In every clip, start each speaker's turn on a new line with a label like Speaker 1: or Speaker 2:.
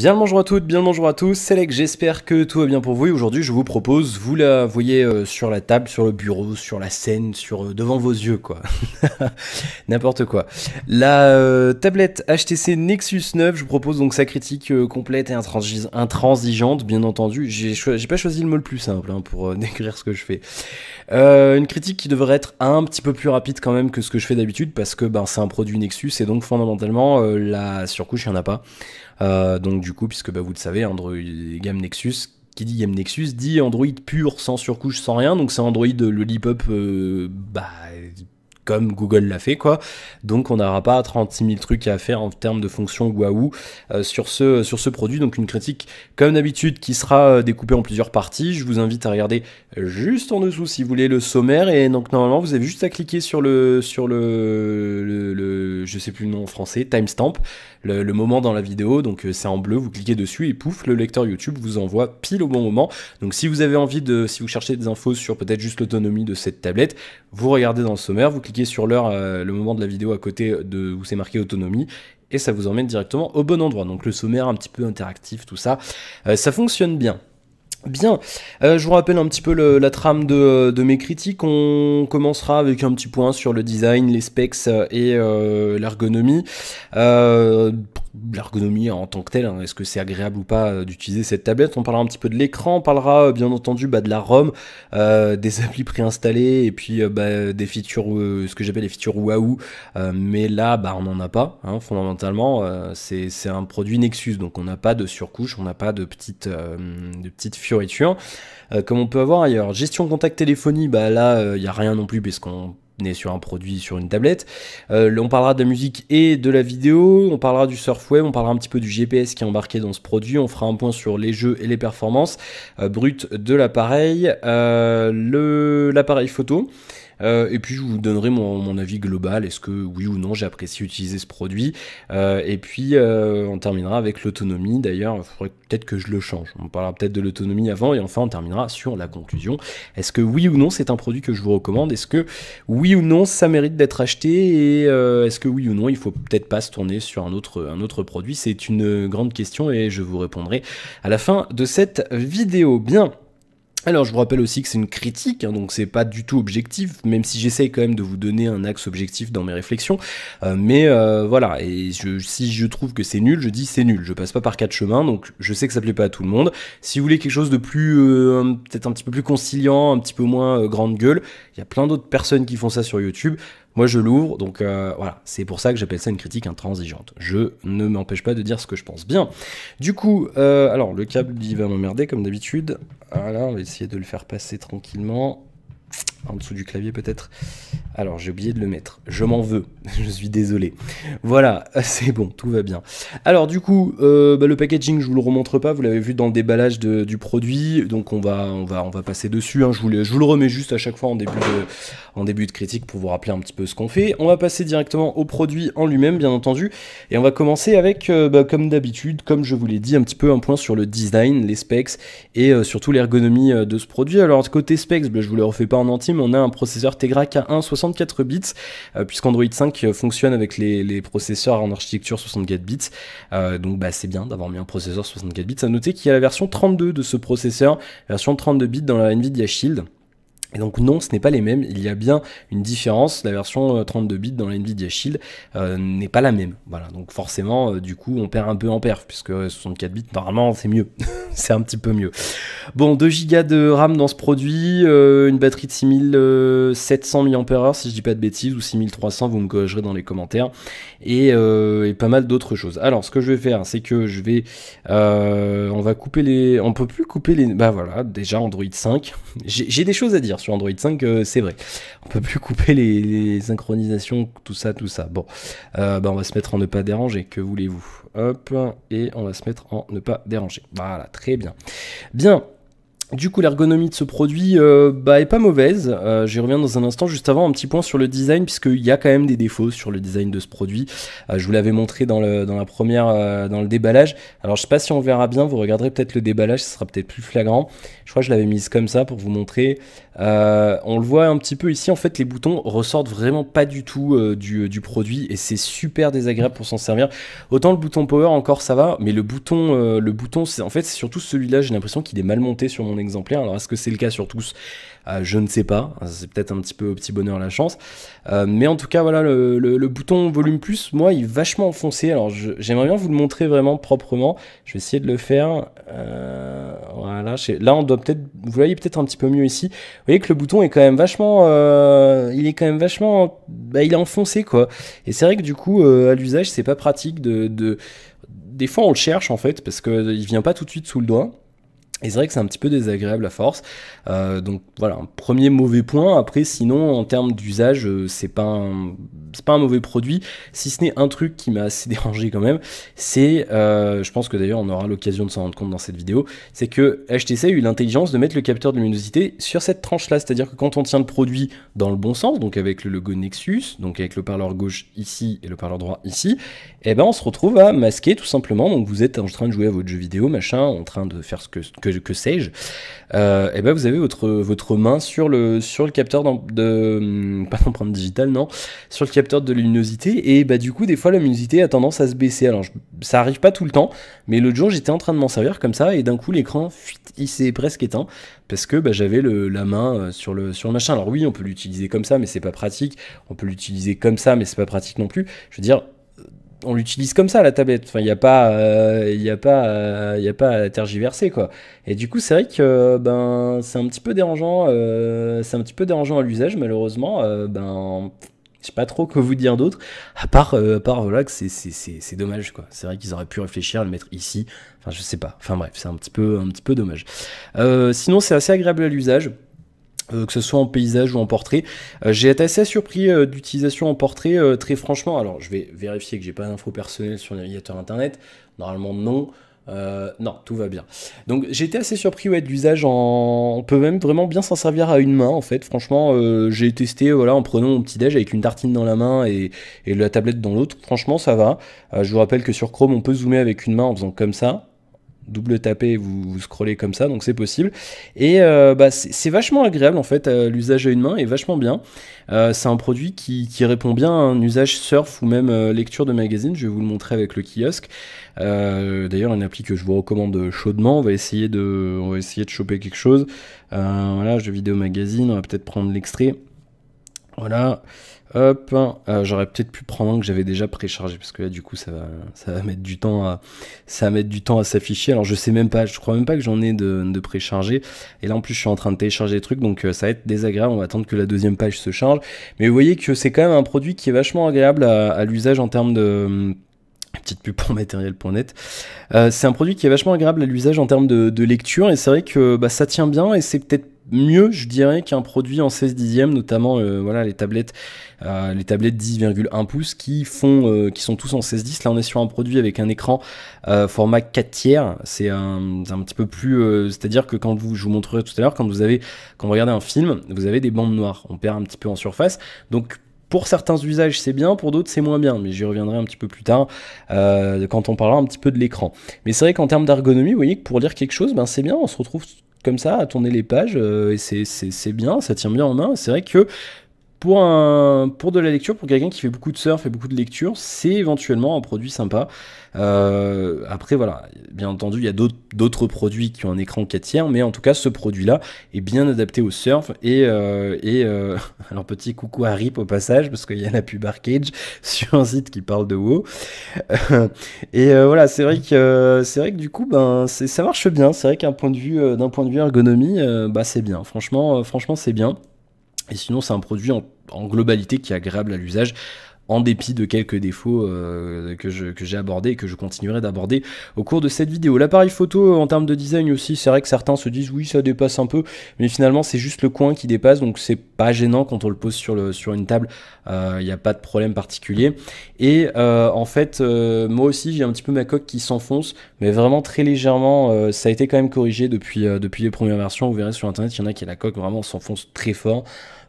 Speaker 1: Bien le bonjour à toutes, bien le bonjour à tous, c'est Lec, j'espère que tout va bien pour vous aujourd'hui je vous propose, vous la voyez euh, sur la table, sur le bureau, sur la scène, sur euh, devant vos yeux quoi, n'importe quoi. La euh, tablette HTC Nexus 9, je vous propose donc sa critique complète et intransigeante bien entendu, j'ai pas choisi le mot le plus simple hein, pour décrire ce que je fais. une critique qui devrait être un petit peu plus rapide quand même que ce que je fais d'habitude parce que ben, c'est un produit Nexus et donc fondamentalement la surcouche il n'y en a pas. Euh, donc du coup, puisque bah, vous le savez, Android gamme Nexus qui dit Game Nexus dit Android pur, sans surcouche, sans rien. Donc c'est Android, le lip-up, euh, bah, comme Google l'a fait quoi. Donc on n'aura pas 36 000 trucs à faire en termes de fonctions waouh euh, sur ce sur ce produit. Donc une critique comme d'habitude qui sera euh, découpée en plusieurs parties. Je vous invite à regarder juste en dessous si vous voulez le sommaire et donc normalement vous avez juste à cliquer sur le sur le, je sais plus le nom français timestamp le, moment dans la vidéo. Donc euh, c'est en bleu, vous cliquez dessus et pouf le lecteur YouTube vous envoie pile au bon moment. Donc si vous avez envie de si vous cherchez des infos sur peut-être juste l'autonomie de cette tablette, vous regardez dans le sommaire, vous sur l'heure, euh, le moment de la vidéo à côté de où c'est marqué autonomie et ça vous emmène directement au bon endroit. Donc le sommaire un petit peu interactif, tout ça, euh, ça fonctionne bien. Bien, euh, je vous rappelle un petit peu la trame de, mes critiques. On commencera avec un petit point sur le design, les specs et l'ergonomie l'ergonomie en tant que telle, hein. est-ce que c'est agréable ou pas euh, d'utiliser cette tablette. On parlera un petit peu de l'écran, on parlera euh, bien entendu bah, de la ROM, euh, des applis préinstallées et puis bah, des features, ce que j'appelle les features waouh. mais là, bah, on n'en a pas, hein, fondamentalement. c'est un produit Nexus, donc on n'a pas de surcouche, on n'a pas de petites, de petites fioritures comme on peut avoir ailleurs. Gestion contact téléphonie, bah, là, il n'y a rien non plus parce sur un produit, sur une tablette. Euh, on parlera de la musique et de la vidéo, on parlera du surf web, on parlera un petit peu du GPS qui est embarqué dans ce produit, on fera un point sur les jeux et les performances euh, brutes de l'appareil, euh, l'appareil photo. Euh, et puis je vous donnerai mon, avis global, est-ce que oui ou non j'apprécie utiliser ce produit. Euh, et puis euh, on terminera avec l'autonomie, d'ailleurs il faudrait peut-être que je le change. On parlera peut-être de l'autonomie avant et enfin on terminera sur la conclusion. Est-ce que oui ou non c'est un produit que je vous recommande Est-ce que oui ou non ça mérite d'être acheté Et est-ce que oui ou non il faut peut-être pas se tourner sur un autre, un autre produit C'est une grande question et je vous répondrai à la fin de cette vidéo. Bien. Alors je vous rappelle aussi que c'est une critique, hein, donc c'est pas du tout objectif, même si j'essaye quand même de vous donner un axe objectif dans mes réflexions. Euh, mais euh, voilà, et si je trouve que c'est nul, je dis c'est nul, je passe pas par quatre chemins, donc je sais que ça plaît pas à tout le monde. Si vous voulez quelque chose de plus, euh, peut-être un petit peu plus conciliant, un petit peu moins grande gueule, il y a plein d'autres personnes qui font ça sur YouTube. Moi, je l'ouvre, donc euh, voilà, c'est pour ça que j'appelle ça une critique intransigeante. Je ne m'empêche pas de dire ce que je pense. Bien, du coup, euh, alors le câble, il va m'emmerder comme d'habitude. Voilà, on va essayer de le faire passer tranquillement en dessous du clavier peut-être. Alors j'ai oublié de le mettre. Je m'en veux. Je suis désolé. Voilà, c'est bon, tout va bien. Alors du coup, euh, bah, le packaging, je vous le remontre pas. Vous l'avez vu dans le déballage du produit. Donc on va, on va, on va passer dessus. Hein. Je, vous le, je, vous le, remets juste à chaque fois en début, de, en début de critique pour vous rappeler un petit peu ce qu'on fait. On va passer directement au produit en lui-même, bien entendu. Et on va commencer avec, euh, bah, comme d'habitude, comme je vous l'ai dit, un petit peu un point sur le design, les specs et euh, surtout l'ergonomie de ce produit. Alors côté specs, je bah, je vous le refais pas en entier on a un processeur Tegra K1 64 bits, euh, puisqu'Android 5 euh, fonctionne avec les, processeurs en architecture 64 bits. Euh, donc bah, c'est bien d'avoir mis un processeur 64 bits. À noter qu'il y a la version 32 de ce processeur, version 32 bits dans la Nvidia Shield. Et donc non, ce n'est pas les mêmes, il y a bien une différence, la version 32 euh, bits dans l'NVIDIA Shield euh, n'est pas la même. Voilà, donc forcément, euh, du coup, on perd un peu en perf, puisque 64 bits, normalement, c'est mieux, c'est un petit peu mieux. Bon, 2 Go de RAM dans ce produit, une batterie de 6700 mAh, si je dis pas de bêtises, ou 6300, vous me corrigerez dans les commentaires, et, pas mal d'autres choses. Alors, ce que je vais faire, c'est que je vais... on va couper les... On peut plus couper les... Bah voilà, déjà Android 5, j'ai des choses à dire sur Android 5, euh, c'est vrai. On peut plus couper les, synchronisations, tout ça, tout ça. Bon, euh, bah, on va se mettre en ne pas déranger, que voulez-vous Hop, et on va se mettre en ne pas déranger. Voilà, très bien. Bien, du coup, l'ergonomie de ce produit euh, bah, est pas mauvaise. Euh, J'y reviens dans un instant. Juste avant, un petit point sur le design, puisqu'il y a quand même des défauts sur le design de ce produit. Euh, je vous l'avais montré dans, le, la première, euh, dans le déballage. Alors, je sais pas si on verra bien. Vous regarderez peut-être le déballage, ce sera peut-être plus flagrant. Je crois que je l'avais mise comme ça pour vous montrer. on le voit un petit peu ici. En fait, les boutons ressortent vraiment pas du tout du, du, produit et c'est super désagréable pour s'en servir. Autant le bouton power encore ça va, mais le bouton, le bouton, en fait c'est surtout celui-là. J'ai l'impression qu'il est mal monté sur mon exemplaire, Alors est-ce que c'est le cas sur tous euh, Je ne sais pas. C'est peut-être un petit peu au petit bonheur la chance. Euh, mais en tout cas, voilà, le, bouton volume plus, moi, il est vachement enfoncé. Alors j'aimerais bien vous le montrer vraiment proprement. Je vais essayer de le faire. Euh, voilà. Là, on doit peut-être. Vous voyez peut-être un petit peu mieux ici. Vous voyez que le bouton est quand même vachement. il est quand même vachement. Bah, il est enfoncé quoi. Et c'est vrai que du coup, à l'usage, c'est pas pratique de, de des fois on le cherche en fait parce qu'il vient pas tout de suite sous le doigt. Et c'est vrai que c'est un petit peu désagréable à force. Euh, donc voilà, un premier mauvais point. Après, sinon, en termes d'usage, euh, c'est pas un c'est pas un mauvais produit, si ce n'est un truc qui m'a assez dérangé quand même, c'est, euh, je pense que d'ailleurs on aura l'occasion de s'en rendre compte dans cette vidéo, c'est que HTC a eu l'intelligence de mettre le capteur de luminosité sur cette tranche-là, c'est-à-dire que quand on tient le produit dans le bon sens, donc avec le logo Nexus, donc avec le parleur gauche ici et le parleur droit ici, et eh ben on se retrouve à masquer tout simplement, donc vous êtes en train de jouer à votre jeu vidéo, machin, en train de faire ce que, que, sais-je, et euh, eh ben vous avez votre, votre main sur le, sur le capteur de, hum, pas d'empreinte digitale, non, sur le de luminosité et bah du coup des fois la luminosité a tendance à se baisser. Alors ça arrive pas tout le temps, mais l'autre jour j'étais en train de m'en servir comme ça et d'un coup l'écran il s'est presque éteint parce que bah, j'avais la main euh, sur le sur le machin. Alors oui on peut l'utiliser comme ça mais c'est pas pratique. On peut l'utiliser comme ça mais c'est pas pratique non plus. Je veux dire euh, on l'utilise comme ça la tablette. Enfin, il n'y a pas, euh, il n'y a pas, il n'y a pas à tergiverser quoi. Et du coup, c'est vrai que ben c'est un petit peu dérangeant, c'est un petit peu dérangeant à l'usage malheureusement. ben je sais pas trop que vous dire d'autre, à part, euh, voilà que c'est dommage quoi. C'est vrai qu'ils auraient pu réfléchir à le mettre ici. Enfin je sais pas. Enfin bref, c'est un petit peu un petit peu dommage. Euh, sinon c'est assez agréable à l'usage. Euh, que ce soit en paysage ou en portrait. j'ai été assez surpris d'utilisation en portrait, très franchement. Alors, je vais vérifier que j'ai pas d'infos personnelles sur navigateur internet. Normalement, non. Euh, non, tout va bien. Donc j'étais assez surpris ouais, de l'usage en... On peut même vraiment bien s'en servir à une main en fait. Franchement, euh, j'ai testé voilà, en prenant mon petit déj avec une tartine dans la main et, la tablette dans l'autre. Franchement, ça va. Euh, je vous rappelle que sur Chrome, on peut zoomer avec une main en faisant comme ça double taper, vous, scrollez comme ça, donc c'est possible. Et euh, bah, c'est vachement agréable en fait, euh, l'usage à une main est vachement bien. Euh, c'est un produit qui, répond bien à un usage surf ou même lecture de magazine, je vais vous le montrer avec le kiosque. D'ailleurs, une appli que je vous recommande chaudement, on va essayer de, essayer de choper quelque chose. voilà, je vidéo magazine, on va peut-être prendre l'extrait. Voilà. Hop, hein. euh, j'aurais peut-être pu prendre un que j'avais déjà préchargé parce que là du coup ça va, ça va mettre du temps à ça mettre du temps à s'afficher. Alors je sais même pas, je crois même pas que j'en ai de, de préchargé. Et là en plus je suis en train de télécharger des trucs donc euh, ça va être désagréable. On va attendre que la deuxième page se charge. Mais vous voyez que c'est quand même un produit qui est vachement agréable à, l'usage en termes de hum, Petite pub pour matériel.net. Euh, c'est un produit qui est vachement agréable à l'usage en termes de, lecture et c'est vrai que bah, ça tient bien et c'est peut-être mieux, je dirais, qu'un produit en 16 dixièmes, notamment euh, voilà, les tablettes, euh, les tablettes 10,1 pouces qui, font, euh, qui sont tous en 16 10. Là, on est sur un produit avec un écran format 4 tiers. C'est un, un, petit peu plus. C'est-à-dire que quand vous, je vous montrerai tout à l'heure, quand vous avez, quand vous regardez un film, vous avez des bandes noires. On perd un petit peu en surface. Donc, pour certains usages, c'est bien, pour d'autres, c'est moins bien. Mais j'y reviendrai un petit peu plus tard euh, quand on parlera un petit peu de l'écran. Mais c'est vrai qu'en termes d'ergonomie, vous voyez que pour lire quelque chose, ben, c'est bien. On se retrouve comme ça à tourner les pages euh, et c'est bien, ça tient bien en main. C'est vrai que pour, de la lecture, pour quelqu'un qui fait beaucoup de surf et beaucoup de lecture, c'est éventuellement un produit sympa. Euh, après, voilà, bien entendu, il y a d'autres produits qui ont un écran 4 mais en tout cas, ce produit-là est bien adapté au surf. Et, euh, euh, alors, petit coucou à RIP au passage, parce qu'il y a la pub sur un site qui parle de WoW. et voilà, c'est vrai, que, vrai que du coup, ben, ça marche bien. C'est vrai qu'un point, de vue d'un point de vue ergonomie, bah, c'est bien. Franchement, franchement c'est bien. Et sinon, c'est un produit en, globalité qui est agréable à l'usage en dépit de quelques défauts euh, que j'ai abordés et que je continuerai d'aborder au cours de cette vidéo. L'appareil photo euh, en termes de design aussi, c'est vrai que certains se disent oui ça dépasse un peu, mais finalement c'est juste le coin qui dépasse, donc c'est pas gênant quand on le pose sur, une table, il euh, n'y a pas de problème particulier. Et en fait, moi aussi j'ai un petit peu ma coque qui s'enfonce, mais vraiment très légèrement, ça a été quand même corrigé depuis, depuis les premières versions, vous verrez sur internet, il y en a qui a la coque vraiment s'enfonce très fort.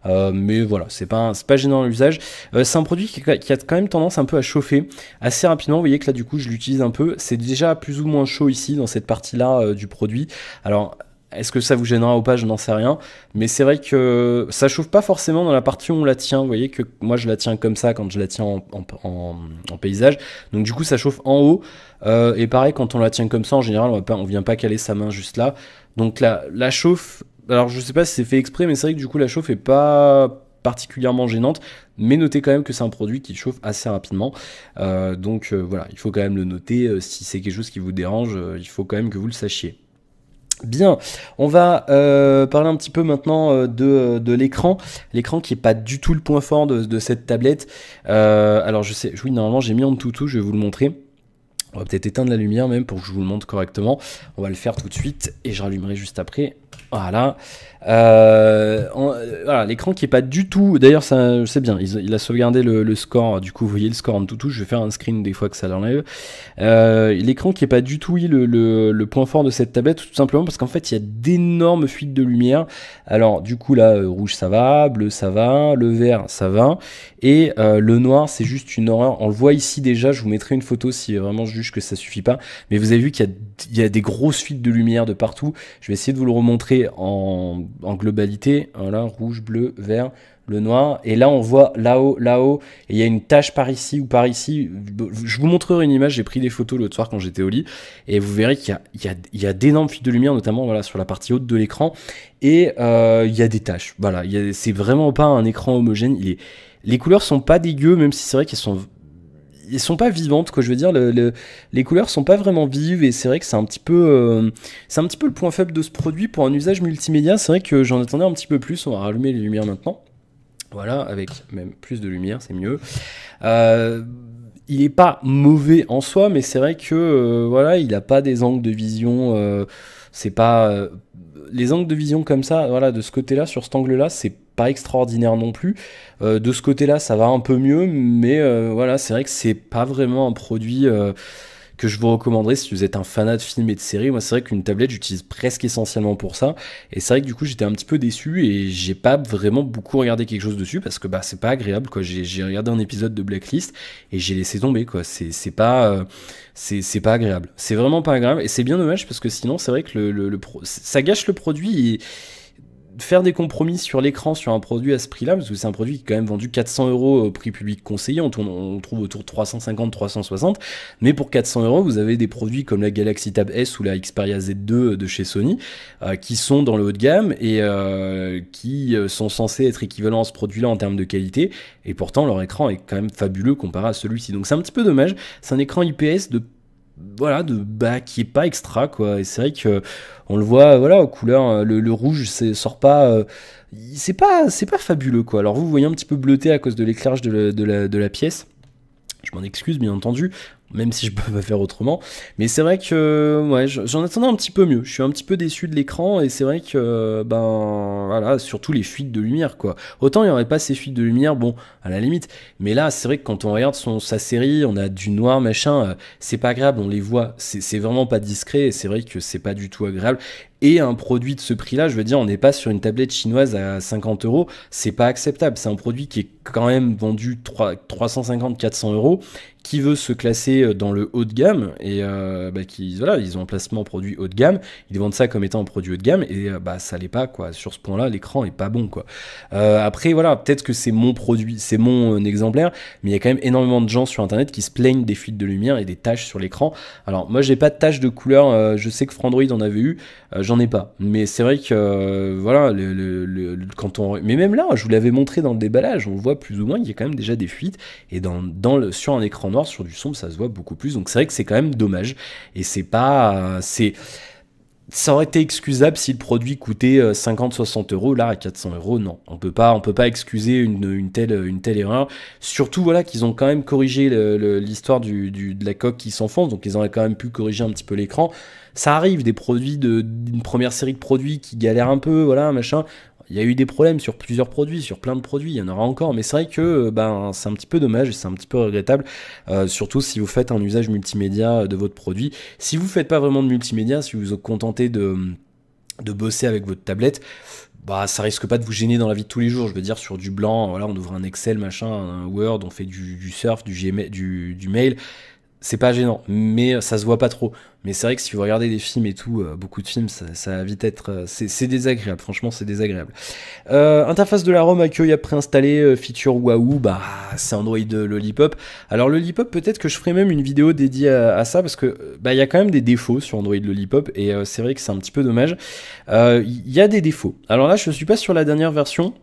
Speaker 1: Euh, mais voilà, c'est pas, pas gênant à l'usage. Euh, c'est un produit qui, a quand même tendance un peu à chauffer assez rapidement. Vous voyez que là, du coup, je l'utilise un peu. C'est déjà plus ou moins chaud ici, dans cette partie-là euh, du produit. Alors, est-ce que ça vous gênera ou pas Je n'en sais rien. Mais c'est vrai que ça chauffe pas forcément dans la partie où on la tient. Vous voyez que moi je la tiens comme ça quand je la tiens en, paysage. Donc du coup ça chauffe en haut. et pareil quand on la tient comme ça en général on, va pas, on vient pas caler sa main juste là. Donc là la chauffe alors je sais pas si c'est fait exprès, mais c'est vrai que du coup la chauffe est pas particulièrement gênante, mais notez quand même que c'est un produit qui chauffe assez rapidement. Euh, donc euh, voilà, il faut quand même le noter. Euh, si c'est quelque chose qui vous dérange, il faut quand même que vous le sachiez. Bien, on va parler un petit peu maintenant de, l'écran. L'écran qui n'est pas du tout le point fort de, cette tablette. alors je sais, oui, normalement j'ai mis en tout. je vais vous le montrer. On va peut-être éteindre la lumière même pour que je vous le montre correctement. On va le faire tout de suite et je rallumerai juste après. Voilà. Euh, euh, voilà, l'écran qui est pas du tout. D'ailleurs, ça, sais bien. Il, a sauvegardé le, score. Du coup, vous voyez le score en tout tout Je vais faire un screen des fois que ça l'enlève. Euh, l'écran qui est pas du tout oui, le, le, le, point fort de cette tablette, tout simplement parce qu'en fait, il y a d'énormes fuites de lumière. Alors, du coup, là, euh, rouge ça va, bleu ça va, le vert ça va, et euh, le noir c'est juste une horreur. On le voit ici déjà. Je vous mettrai une photo si vraiment je juge que ça suffit pas. Mais vous avez vu qu'il y a, il y a des grosses fuites de lumière de partout. Je vais essayer de vous le remontrer en en globalité, voilà, rouge, bleu, vert, le noir. Et là, on voit là-haut, là-haut, il y a une tache par ici ou par ici. Je vous montrerai une image, j'ai pris des photos l'autre soir quand j'étais au lit, et vous verrez qu'il y a, a, d'énormes fuites de lumière, notamment voilà, sur la partie haute de l'écran, et euh, il y a des taches. Voilà, c'est vraiment pas un écran homogène, Les couleurs sont pas dégueu, même si c'est vrai qu'elles sont sont pas vivantes, quoi. Je veux dire, les couleurs sont pas vraiment vives et c'est vrai que c'est un petit peu, euh, c'est un petit peu le point faible de ce produit pour un usage multimédia. C'est vrai que j'en attendais un petit peu plus. On va rallumer les lumières maintenant. Voilà, avec même plus de lumière, c'est mieux. Euh, il n'est pas mauvais en soi, mais c'est vrai que euh, voilà, il n'a pas des angles de vision. c'est pas les angles de vision comme ça, voilà, de ce côté-là, sur cet angle-là, c'est pas extraordinaire non plus. Euh, de ce côté-là, ça va un peu mieux, mais euh, voilà, c'est vrai que c'est pas vraiment un produit euh, que je vous recommanderais si vous êtes un fanat de films et de séries. Moi, c'est vrai qu'une tablette, j'utilise presque essentiellement pour ça. Et c'est vrai que du coup, j'étais un petit peu déçu et j'ai pas vraiment beaucoup regardé quelque chose dessus parce que bah, c'est pas agréable. Quoi. J'ai, regardé un épisode de Blacklist et j'ai laissé tomber. Quoi. C'est, c'est pas c'est pas agréable. C'est vraiment pas agréable et c'est bien dommage parce que sinon, c'est vrai que le, le, ça gâche le produit et faire des compromis sur l'écran sur un produit à ce prix-là, parce que c'est un produit qui est quand même vendu 400 euros au prix public conseillé, on, trouve autour de 350, 360, mais pour 400 euros, vous avez des produits comme la Galaxy Tab S ou la Xperia Z2 de chez Sony, euh, qui sont dans le haut de gamme et euh, qui euh, sont censés être équivalents à ce produit-là en termes de qualité, et pourtant leur écran est quand même fabuleux comparé à celui-ci. Donc c'est un petit peu dommage, c'est un écran IPS de voilà de bah qui est pas extra quoi et c'est vrai que on le voit voilà aux couleurs euh, le, rouge c'est sort pas euh, c'est pas c'est pas fabuleux quoi alors vous voyez un petit peu bleuté à cause de l'éclairage la, de la pièce je m'en excuse bien entendu même si je peux pas faire autrement. Mais c'est vrai que ouais, j'en attendais un petit peu mieux. Je suis un petit peu déçu de l'écran et c'est vrai que ben voilà, surtout les fuites de lumière quoi. Autant il n'y aurait pas ces fuites de lumière, bon à la limite. Mais là, c'est vrai que quand on regarde son, sa série, on a du noir machin, euh, c'est pas agréable. On les voit, c'est vraiment pas discret et c'est vrai que c'est pas du tout agréable et un produit de ce prix-là, je veux dire, on n'est pas sur une tablette chinoise à 50 euros, c'est pas acceptable. C'est un produit qui est quand même vendu 350-400 euros, qui veut se classer euh, dans le haut de gamme et euh, bah, qui voilà, ils ont un placement produit haut de gamme, ils vendent ça comme étant un produit haut de gamme et euh, bah ça l'est pas quoi. Sur ce point-là, l'écran est pas bon quoi. Euh, après voilà, peut-être que c'est mon produit, c'est mon exemplaire, mais il y a quand même énormément de gens sur internet qui se plaignent des fuites de lumière et des taches sur l'écran. Alors moi j'ai pas de taches de couleur, je sais que Frandroid en avait eu, j'en ai pas. Mais c'est vrai que, euh, voilà, le, quand on... Mais même là, je vous l'avais montré dans le déballage, on voit plus ou moins qu'il y a quand même déjà des fuites. Et dans, dans le, sur un écran noir, sur du sombre, ça se voit beaucoup plus. Donc c'est vrai que c'est quand même dommage. Et c'est pas... Euh, c'est ça aurait été excusable si le produit coûtait 50-60 euh, euros. Là, à 400 euros, non. On peut pas, on peut pas excuser une, telle, une telle erreur. Surtout, voilà, qu'ils ont quand même corrigé l'histoire du, de la coque qui s'enfonce. Donc, ils auraient quand même pu corriger un petit peu l'écran. Ça arrive, des produits d'une première série de produits qui galèrent un peu, voilà, machin il y a eu des problèmes sur plusieurs produits, sur plein de produits, il y en aura encore, mais c'est vrai que euh, ben, c'est un petit peu dommage et c'est un petit peu regrettable, euh, surtout si vous faites un usage multimédia euh, de votre produit. Si vous ne faites pas vraiment de multimédia, si vous vous contentez de, de bosser avec votre tablette, bah ça risque pas de vous gêner dans la vie de tous les jours. Je veux dire sur du blanc, voilà, on ouvre un Excel, machin, un Word, on fait du, surf, du, du mail c'est pas gênant, mais euh, ça se voit pas trop. Mais c'est vrai que si vous regardez des films et tout, euh, beaucoup de films, ça, va vite être. Euh, c'est désagréable, franchement, c'est désagréable. interface de la ROM accueil préinstallée, feature Wahoo, bah c'est Android Lollipop. Alors Lollipop, peut-être que je ferai même une vidéo dédiée à, ça, parce que bah il y a quand même des défauts sur Android Lollipop, et c'est vrai que c'est un petit peu dommage. Il y a des défauts. Alors là, je suis pas sur la dernière version,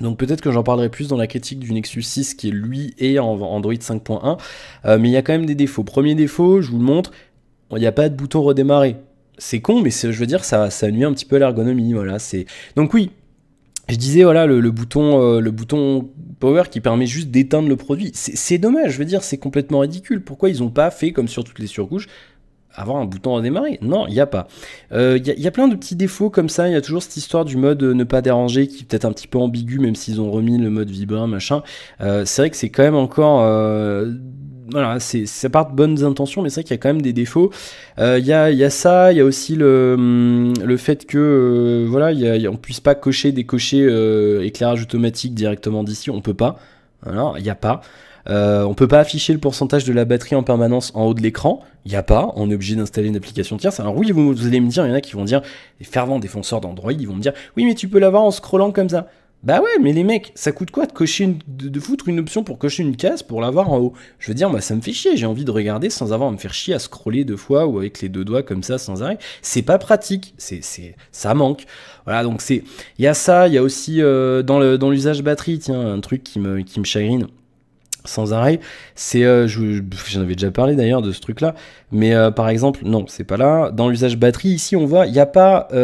Speaker 1: donc peut-être que j'en parlerai plus dans la critique du Nexus 6 qui est lui et Android 5.1, euh, mais il y a quand même des défauts. Premier défaut, je vous le montre, il n'y a pas de bouton redémarrer. C'est con, mais je veux dire, ça, ça nuit un petit peu à l'ergonomie, voilà. C'est donc oui, je disais voilà le, bouton euh, le bouton power qui permet juste d'éteindre le produit. C'est dommage, je veux dire, c'est complètement ridicule. Pourquoi ils n'ont pas fait comme sur toutes les surcouches avoir un bouton à démarrer. Non, il n'y a pas. Euh, il y, a plein de petits défauts comme ça. Il y a toujours cette histoire du mode euh, ne pas déranger qui est peut-être un petit peu ambigu, même s'ils ont remis le mode vibrant machin. Euh, c'est vrai que c'est quand même encore. voilà, c'est, ça part de bonnes intentions, mais c'est vrai qu'il y a quand même des défauts. Il y a, y, a, ça, il y a aussi le, le fait que voilà, y a, on puisse pas cocher décocher éclairage automatique directement d'ici. On peut pas. Alors, il n'y a pas. Euh, on peut pas afficher le pourcentage de la batterie en permanence en haut de l'écran. Il n'y a pas. On est obligé d'installer une application tierce. Alors oui, vous, allez me dire, il y en a qui vont dire, les fervents défenseurs d'Android, ils vont me dire, oui, mais tu peux l'avoir en scrollant comme ça. Bah ouais, mais les mecs, ça coûte quoi de cocher une, de, foutre une option pour cocher une case pour l'avoir en haut Je veux dire, bah ça me fait chier, j'ai envie de regarder sans avoir à me faire chier à scroller deux fois ou avec les deux doigts comme ça sans arrêt. C'est pas pratique, c'est c'est ça manque. Voilà, donc c'est il y a ça, il y a aussi euh, dans le dans l'usage batterie, tiens, un truc qui me qui me chagrine sans arrêt. C'est, euh, j'en avais déjà parlé d'ailleurs de ce truc-là, mais euh, par exemple, non, c'est pas là. Dans l'usage batterie, ici, on voit, il n'y a pas, il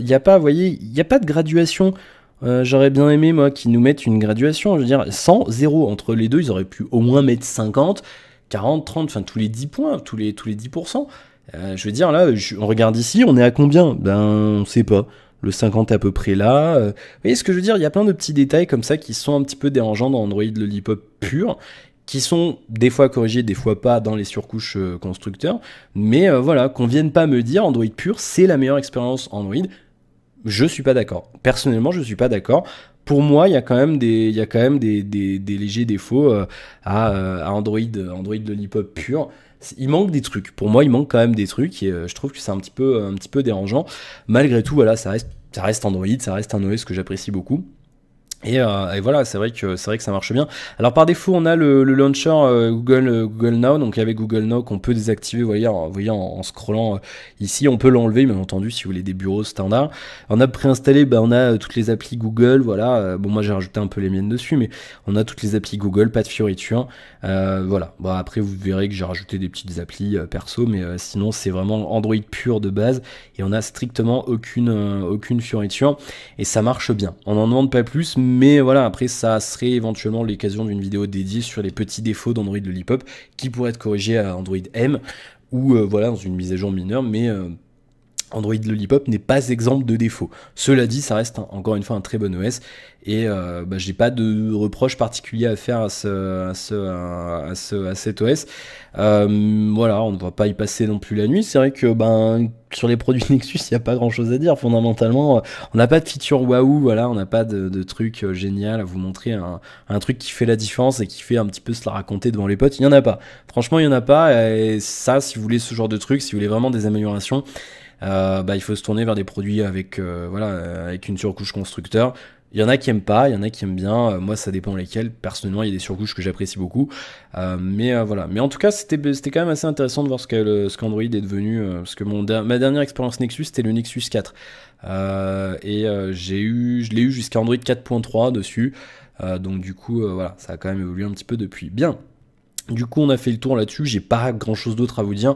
Speaker 1: y a pas, euh, voyez, il n'y a pas de graduation. J'aurais bien aimé, moi, qu'ils nous mettent une graduation, je veux dire, 100, 0, entre les deux, ils auraient pu au moins mettre 50, 40, 30, enfin, tous les 10 points, tous les, tous les 10%. je veux dire, là, on regarde ici, on est à combien Ben, on sait pas le 50 à peu près là. Euh, vous voyez ce que je veux dire Il y a plein de petits détails comme ça qui sont un petit peu dérangeants dans Android Lollipop pur qui sont des fois corrigés, des fois pas dans les surcouches euh, constructeurs, mais euh, voilà, qu'on vienne pas me dire Android pur, c'est la meilleure expérience Android. Je suis pas d'accord. Personnellement, je suis pas d'accord pour moi, il y a quand même des, il quand même des, légers défauts à, à Android, Android Lollipop pur il manque des trucs. Pour moi, il manque quand même des trucs et euh, je trouve que c'est un petit peu, un petit peu dérangeant. Malgré tout, voilà, ça reste, ça reste Android, ça reste un OS que j'apprécie beaucoup. Euh, et, voilà, c'est vrai que c'est vrai que ça marche bien. Alors par défaut, on a le, launcher euh, Google euh, Google Now, donc avec Google Now qu'on peut désactiver. Vous voyez, en, voyez en, scrollant ici, on peut l'enlever, bien entendu, si vous voulez des bureaux standard On a préinstallé, ben on a toutes les applis Google. Voilà. bon, moi j'ai rajouté un peu les miennes dessus, mais on a toutes les applis Google, pas de fioritures. Hein. voilà. Bon, après vous verrez que j'ai rajouté des petites applis perso, mais sinon c'est vraiment Android pur de base et on a strictement aucune aucune fioriture hein. et ça marche bien. On en demande pas plus. Mais voilà, après, ça serait éventuellement l'occasion d'une vidéo dédiée sur les petits défauts d'Android Lollipop qui pourraient être corrigés à Android M ou euh, voilà dans une mise à jour mineure, mais euh, Android Lollipop n'est pas exemple de défaut. Cela dit, ça reste encore une fois un très bon OS et euh, bah, j'ai pas de reproche particulier à faire à, ce, à, ce, à, cet OS. Euh, voilà, on ne va pas y passer non plus la nuit. C'est vrai que ben sur les produits Nexus, il n'y a pas grand chose à dire. Fondamentalement, euh, on n'a pas de feature waouh, voilà, on n'a pas de, truc euh, génial à vous montrer, un, un, truc qui fait la différence et qui fait un petit peu se la raconter devant les potes. Il n'y en a pas. Franchement, il n'y en a pas. Et ça, si vous voulez ce genre de truc, si vous voulez vraiment des améliorations, euh, bah, il faut se tourner vers des produits avec, euh, voilà, euh, avec une surcouche constructeur. Il y en a qui aiment pas, il y en a qui aiment bien. Moi, ça dépend lesquels. Personnellement, il y a des surcouches que j'apprécie beaucoup. mais voilà. Mais en tout cas, c'était, c'était quand même assez intéressant de voir ce, qu'Android est devenu. parce que mon ma dernière expérience Nexus, c'était le Nexus 4. et j'ai eu, je l'ai eu jusqu'à Android 4.3 dessus. donc du coup, voilà, ça a quand même évolué un petit peu depuis. Bien. Du coup, on a fait le tour là-dessus. J'ai pas grand chose d'autre à vous dire.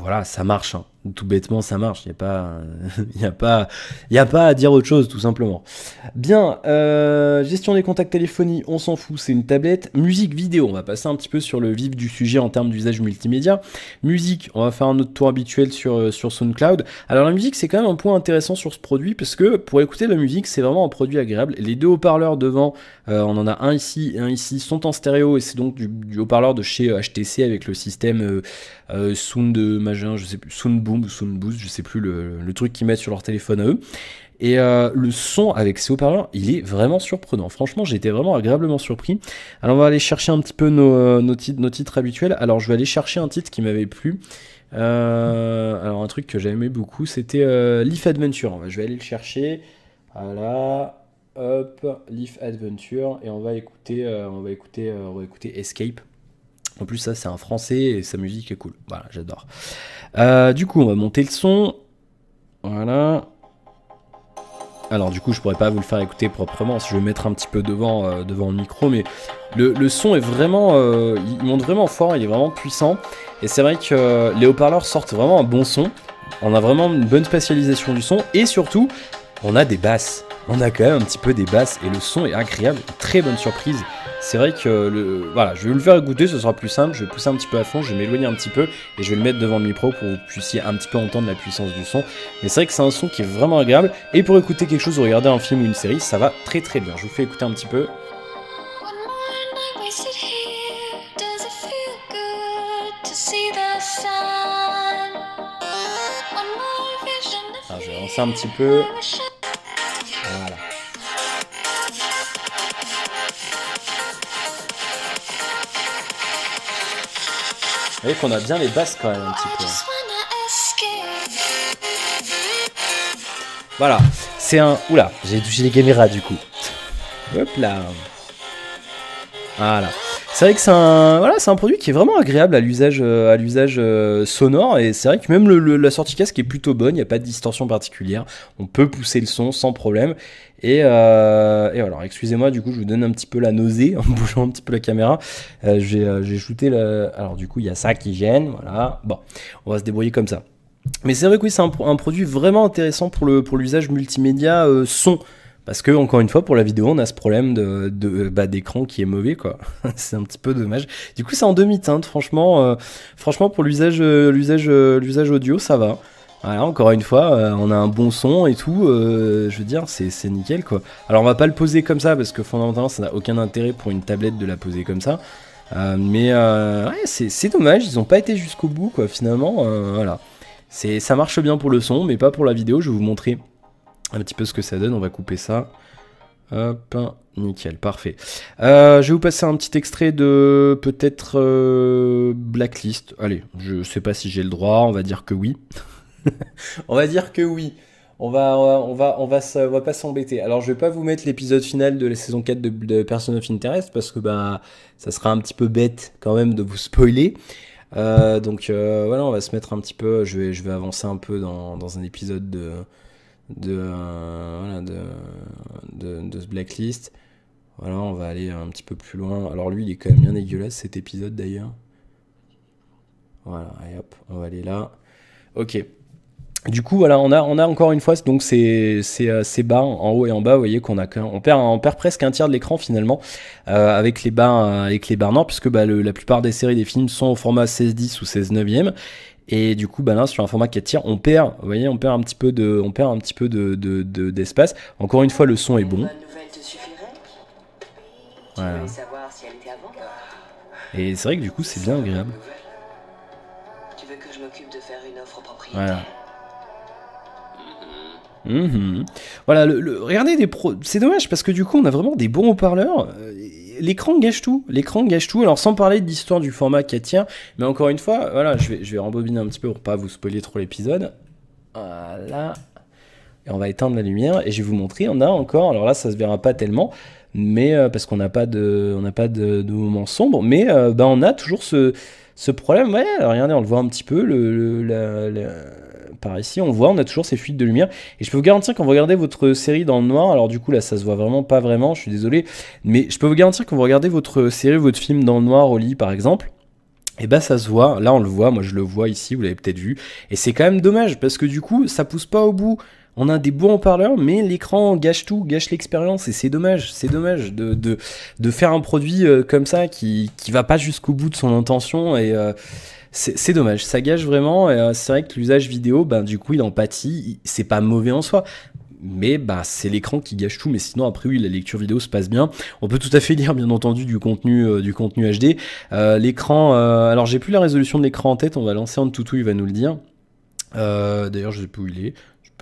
Speaker 1: voilà, ça marche. Hein tout bêtement ça marche. Il n'y a pas, il euh, a pas, il a pas à dire autre chose tout simplement. Bien, euh, gestion des contacts téléphonie, on s'en fout, c'est une tablette. Musique vidéo, on va passer un petit peu sur le vif du sujet en termes d'usage multimédia. Musique, on va faire un autre tour habituel sur euh, sur SoundCloud. Alors la musique, c'est quand même un point intéressant sur ce produit parce que pour écouter la musique, c'est vraiment un produit agréable. Les deux haut-parleurs devant, on en a un ici et un ici, sont en stéréo et c'est donc du, haut-parleur de chez HTC avec le système je sais plus, Soundboom ou Soundboost, je sais plus le, truc qu'ils mettent sur leur téléphone à eux. Et euh, le son avec ces haut-parleurs, il est vraiment surprenant. Franchement, j'ai été vraiment agréablement surpris. Alors, on va aller chercher un petit peu euh, nos, titres habituels. Alors, je vais aller chercher un titre qui m'avait plu. Euh, alors, un truc que j'aimais beaucoup, c'était Leaf Adventure. Je vais aller le chercher. Voilà. Hop, Leaf Adventure. Et on va écouter, on va écouter, on va écouter Escape. En plus, ça, c'est un français et sa musique est cool. Voilà, j'adore. Euh, du coup, on va monter le son. Voilà. Alors du coup je pourrais pas vous le faire écouter proprement, si je vais mettre un petit peu devant, euh, devant le micro, mais le, son est vraiment, euh, il monte vraiment fort, il est vraiment puissant, et c'est vrai que les haut-parleurs sortent vraiment un bon son, on a vraiment une bonne spatialisation du son, et surtout on a des basses, on a quand même un petit peu des basses, et le son est agréable, très bonne surprise, c'est vrai que le, voilà, je vais le faire goûter, ce sera plus simple, je vais pousser un petit peu à fond, je vais m'éloigner un petit peu et je vais le mettre devant le micro pour que vous puissiez un petit peu entendre la puissance du son. Mais c'est vrai que c'est un son qui est vraiment agréable et pour écouter quelque chose ou regarder un film ou une série, ça va très très bien. Je vous fais écouter un petit peu. Alors, ah, je vais avancer un petit peu. voyez qu'on a bien les basses quand même un petit peu. Voilà, c'est un... Oula, j'ai touché les caméras du coup. Hop là. Voilà. C'est vrai que c'est un, voilà, un produit qui est vraiment agréable à l'usage euh, à euh, sonore et c'est vrai que même la sortie casque est plutôt bonne, il n'y a pas de distorsion particulière, on peut pousser le son sans problème. Et, alors, euh, excusez-moi, du coup, je vous donne un petit peu la nausée en bougeant un petit peu la caméra. J'ai shooté la... Alors, du coup, il y a ça qui gêne, voilà. Bon, on va se débrouiller comme ça. Mais c'est vrai que oui, c'est un, produit vraiment intéressant pour l'usage pour multimédia son. Parce que, encore une fois, pour la vidéo, on a ce problème de, bah, d'écran qui est mauvais, quoi. c'est un petit peu dommage. Du coup, c'est en demi-teinte, franchement. Euh, franchement, pour euh, euh, l'usage, audio, ça va. Voilà, encore une fois, on a un bon son et tout. je veux dire, c'est, nickel, quoi. Alors, on va pas le poser comme ça, parce que fondamentalement, ça n'a aucun intérêt pour une tablette de la poser comme ça. mais ouais, c'est, dommage, ils ont pas été jusqu'au bout, quoi, finalement. voilà. ça marche bien pour le son, mais pas pour la vidéo. Je vais vous montrer un petit peu ce que ça donne. On va couper ça. Hop, nickel, parfait. Euh, je vais vous passer un petit extrait de peut-être euh, Blacklist. Allez, je sais pas si j'ai le droit, on va dire que oui. on va dire que oui. On va, on va, on va, pas s'embêter. Alors, je vais pas vous mettre l'épisode final de la saison 4 de, Person of Interest parce que bah, ça sera un petit peu bête quand même de vous spoiler. Euh, donc, voilà, on va se mettre un petit peu. Je vais, je vais avancer un peu dans un épisode de, de, euh, voilà, de, de, de, ce blacklist. Voilà, on va aller un petit peu plus loin. Alors lui, il est quand même bien dégueulasse cet épisode d'ailleurs. Voilà, et hop, on va aller là. Ok. Du coup, voilà, on a, on a encore une fois donc ces, euh, c'est bas en haut et en bas. Vous voyez qu'on a on perd, on perd presque un tiers de l'écran finalement euh, avec les barres avec les nord, puisque bah, le, la plupart des séries des films sont au format 16 10 ou 16 9e et du coup, bah là, sur un format 4 tiers, on perd, vous voyez, on perd un petit peu de, on perd un petit peu de, d'espace. De, d'espace. Encore une fois, le son est bon. Hein. Et c'est vrai que du coup, c'est bien agréable. Voilà. Mmh. Voilà, le, le, regardez des pro. C'est dommage parce que du coup, on a vraiment des bons haut-parleurs euh, l'écran gâche tout. L'écran gâche tout. Alors, sans parler de l'histoire du format qu'elle tient, mais encore une fois, voilà, je vais, je vais rembobiner un petit peu pour pas vous spoiler trop l'épisode. Voilà. Et on va éteindre la lumière et je vais vous montrer. On a encore, alors là, ça se verra pas tellement, mais euh, parce qu'on n'a pas de, on n'a pas de, de moment sombre, mais euh, bah, on a toujours ce, ce problème. Ouais, regardez, on le voit un petit peu. le, le ici, on voit, on a toujours ces fuites de lumière. Et je peux vous garantir quand vous regardez votre série dans le noir, alors du coup là ça se voit vraiment pas vraiment, je suis désolé, mais je peux vous garantir quand vous regardez votre série votre film dans le noir au lit par exemple, et bah ben, ça se voit, là on le voit, moi je le vois ici, vous l'avez peut-être vu, et c'est quand même dommage parce que du coup ça pousse pas au bout. On a des bouts en parleurs mais l'écran gâche tout, gâche l'expérience, et c'est dommage, c'est dommage de, de, faire un produit euh, comme ça qui, qui va pas jusqu'au bout de son intention, et euh, c'est dommage, ça gâche vraiment. Euh, c'est vrai que l'usage vidéo, ben, du coup, il en pâtit. C'est pas mauvais en soi. Mais bah c'est l'écran qui gâche tout, mais sinon après oui la lecture vidéo se passe bien. On peut tout à fait lire bien entendu du contenu euh, du contenu HD. Euh, l'écran, alors j'ai plus la résolution de l'écran en tête, on va lancer en tout il va nous le dire. D'ailleurs je sais plus où il est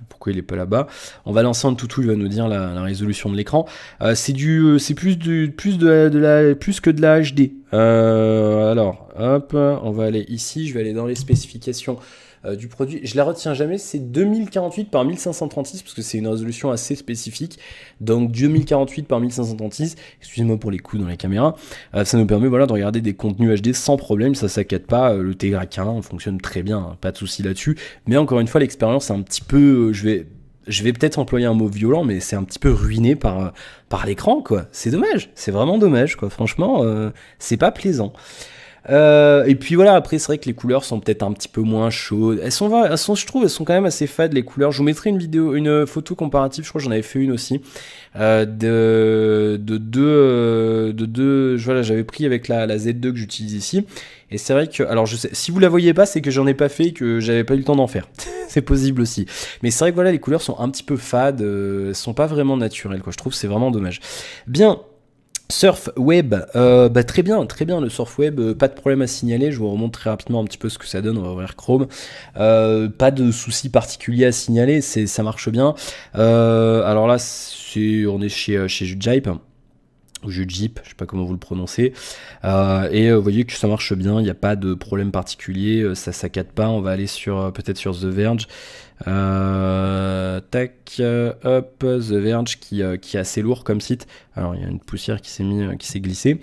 Speaker 1: pourquoi il est pas là-bas. On va un Toutou il va nous dire la, résolution de l'écran. Euh, c'est du, euh, c'est plus, du, plus, de, la, de la, plus que de la HD. Euh, alors, hop, on va aller ici, je vais aller dans les spécifications euh, du produit. Je la retiens jamais, c'est 2048 par 1536 parce que c'est une résolution assez spécifique. Donc 2048 par 1536, excusez-moi pour les coups dans la caméra, euh, ça nous permet voilà, de regarder des contenus HD sans problème, ça s'inquiète pas, euh, le le 1 fonctionne très bien, hein, pas de souci là-dessus. Mais encore une fois, l'expérience est un petit peu, je vais je vais peut-être employer un mot violent, mais c'est un petit peu ruiné par, par l'écran, quoi. C'est dommage, c'est vraiment dommage, quoi. Franchement, c'est pas plaisant. Euh, et puis voilà, après, c'est vrai que les couleurs sont peut-être un petit peu moins chaudes. Elles sont, elles sont, je trouve, elles sont quand même assez fades, les couleurs. Je vous mettrai une vidéo, une euh, photo comparative, je crois que j'en avais fait une aussi, euh, de, de deux, euh, de deux, voilà, j'avais pris avec la, Z2 que j'utilise ici. Et c'est vrai que, alors je sais, si vous la voyez pas, c'est que j'en ai pas fait et que j'avais pas eu le temps d'en faire. c'est possible aussi. Mais c'est vrai que voilà, les couleurs sont un petit peu fades, euh, elles sont pas vraiment naturelles, quoi. Je trouve c'est vraiment dommage. Bien, Surf web, euh, bah, très bien, très bien le surf web, euh, pas de problème à signaler, je vous remonte très rapidement un petit peu ce que ça donne, on va ouvrir Chrome, euh, pas de soucis particulier à signaler, c'est, ça marche bien. alors là, on est chez, chez ou Jujip, je sais pas comment vous le prononcez. et vous voyez que ça marche bien, il n'y a pas de problème particulier, ça saccade pas. On va aller sur peut-être sur The Verge euh, tac, up euh, The Verge qui, euh, qui, est assez lourd comme site. Alors il y a une poussière qui s'est mis, euh, qui s'est glissée.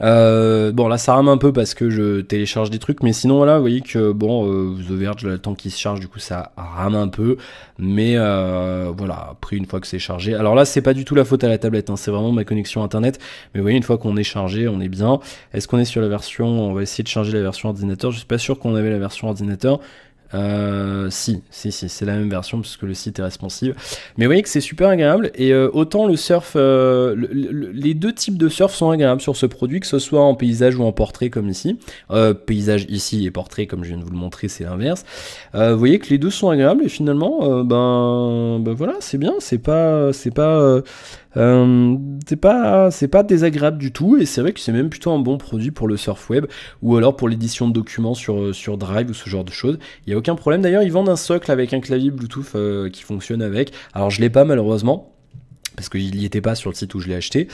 Speaker 1: Euh, bon là ça rame un peu parce que je télécharge des trucs, mais sinon voilà vous voyez que bon The Verge le temps qu'il se charge du coup ça rame un peu, mais euh, voilà après une fois que c'est chargé. Alors là c'est pas du tout la faute à la tablette, hein. c'est vraiment ma connexion internet. Mais vous voyez une fois qu'on est chargé on est bien. Est-ce qu'on est sur la version On va essayer de charger la version ordinateur. Je suis pas sûr qu'on avait la version ordinateur. Euh, si, si, si, c'est la même version puisque le site est responsive. Mais vous voyez que c'est super agréable et euh, autant le surf, euh, les deux types de surf sont agréables sur ce produit, que ce soit en paysage ou en portrait comme ici. paysage ici et portrait comme je viens de vous le montrer, c'est l'inverse. vous voyez que les deux sont agréables et finalement, ben, ben, voilà, c'est bien, c'est pas, c'est pas, euh, c'est pas, c'est pas désagréable du tout et c'est vrai que c'est même plutôt un bon produit pour le surf web ou alors pour l'édition de documents sur, euh, sur Drive ou ce genre de choses. Il y a aucun problème. D'ailleurs, ils vendent un socle avec un clavier Bluetooth euh, qui fonctionne avec. Alors, je l'ai pas malheureusement parce qu'il n'y était pas sur le site où je l'ai acheté.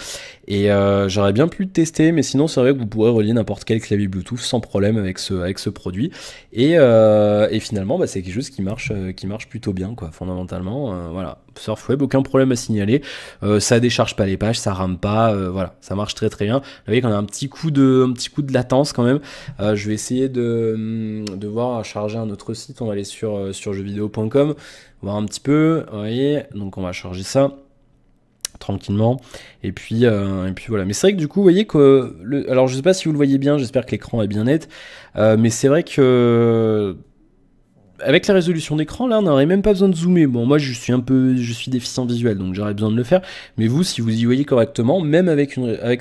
Speaker 1: Et euh, j'aurais bien pu le tester, mais sinon c'est vrai que vous pourrez relier n'importe quel clavier Bluetooth sans problème avec ce, avec ce produit. Et, euh, finalement, bah, c'est quelque chose qui marche, euh, qui marche plutôt bien, quoi, fondamentalement. voilà, Surf Web, aucun problème à signaler. ça décharge pas les pages, ça rame pas, voilà, ça marche très très bien. Vous voyez qu'on a un petit coup de, un petit coup de latence quand même. je vais essayer de, hum, de voir charger un autre site. On va aller sur, sur jeuxvideo.com, voir un petit peu. Vous voyez, donc on va charger ça tranquillement. Et puis, euh, et puis voilà. Mais c'est vrai que du coup, vous voyez que. Le, alors, je sais pas si vous le voyez bien, j'espère que l'écran est bien net. Euh, mais c'est vrai que avec la résolution d'écran, là, on n'aurait même pas besoin de zoomer. Bon, moi, je suis un peu, je suis déficient visuel, donc j'aurais besoin de le faire. Mais vous, si vous y voyez correctement, même avec,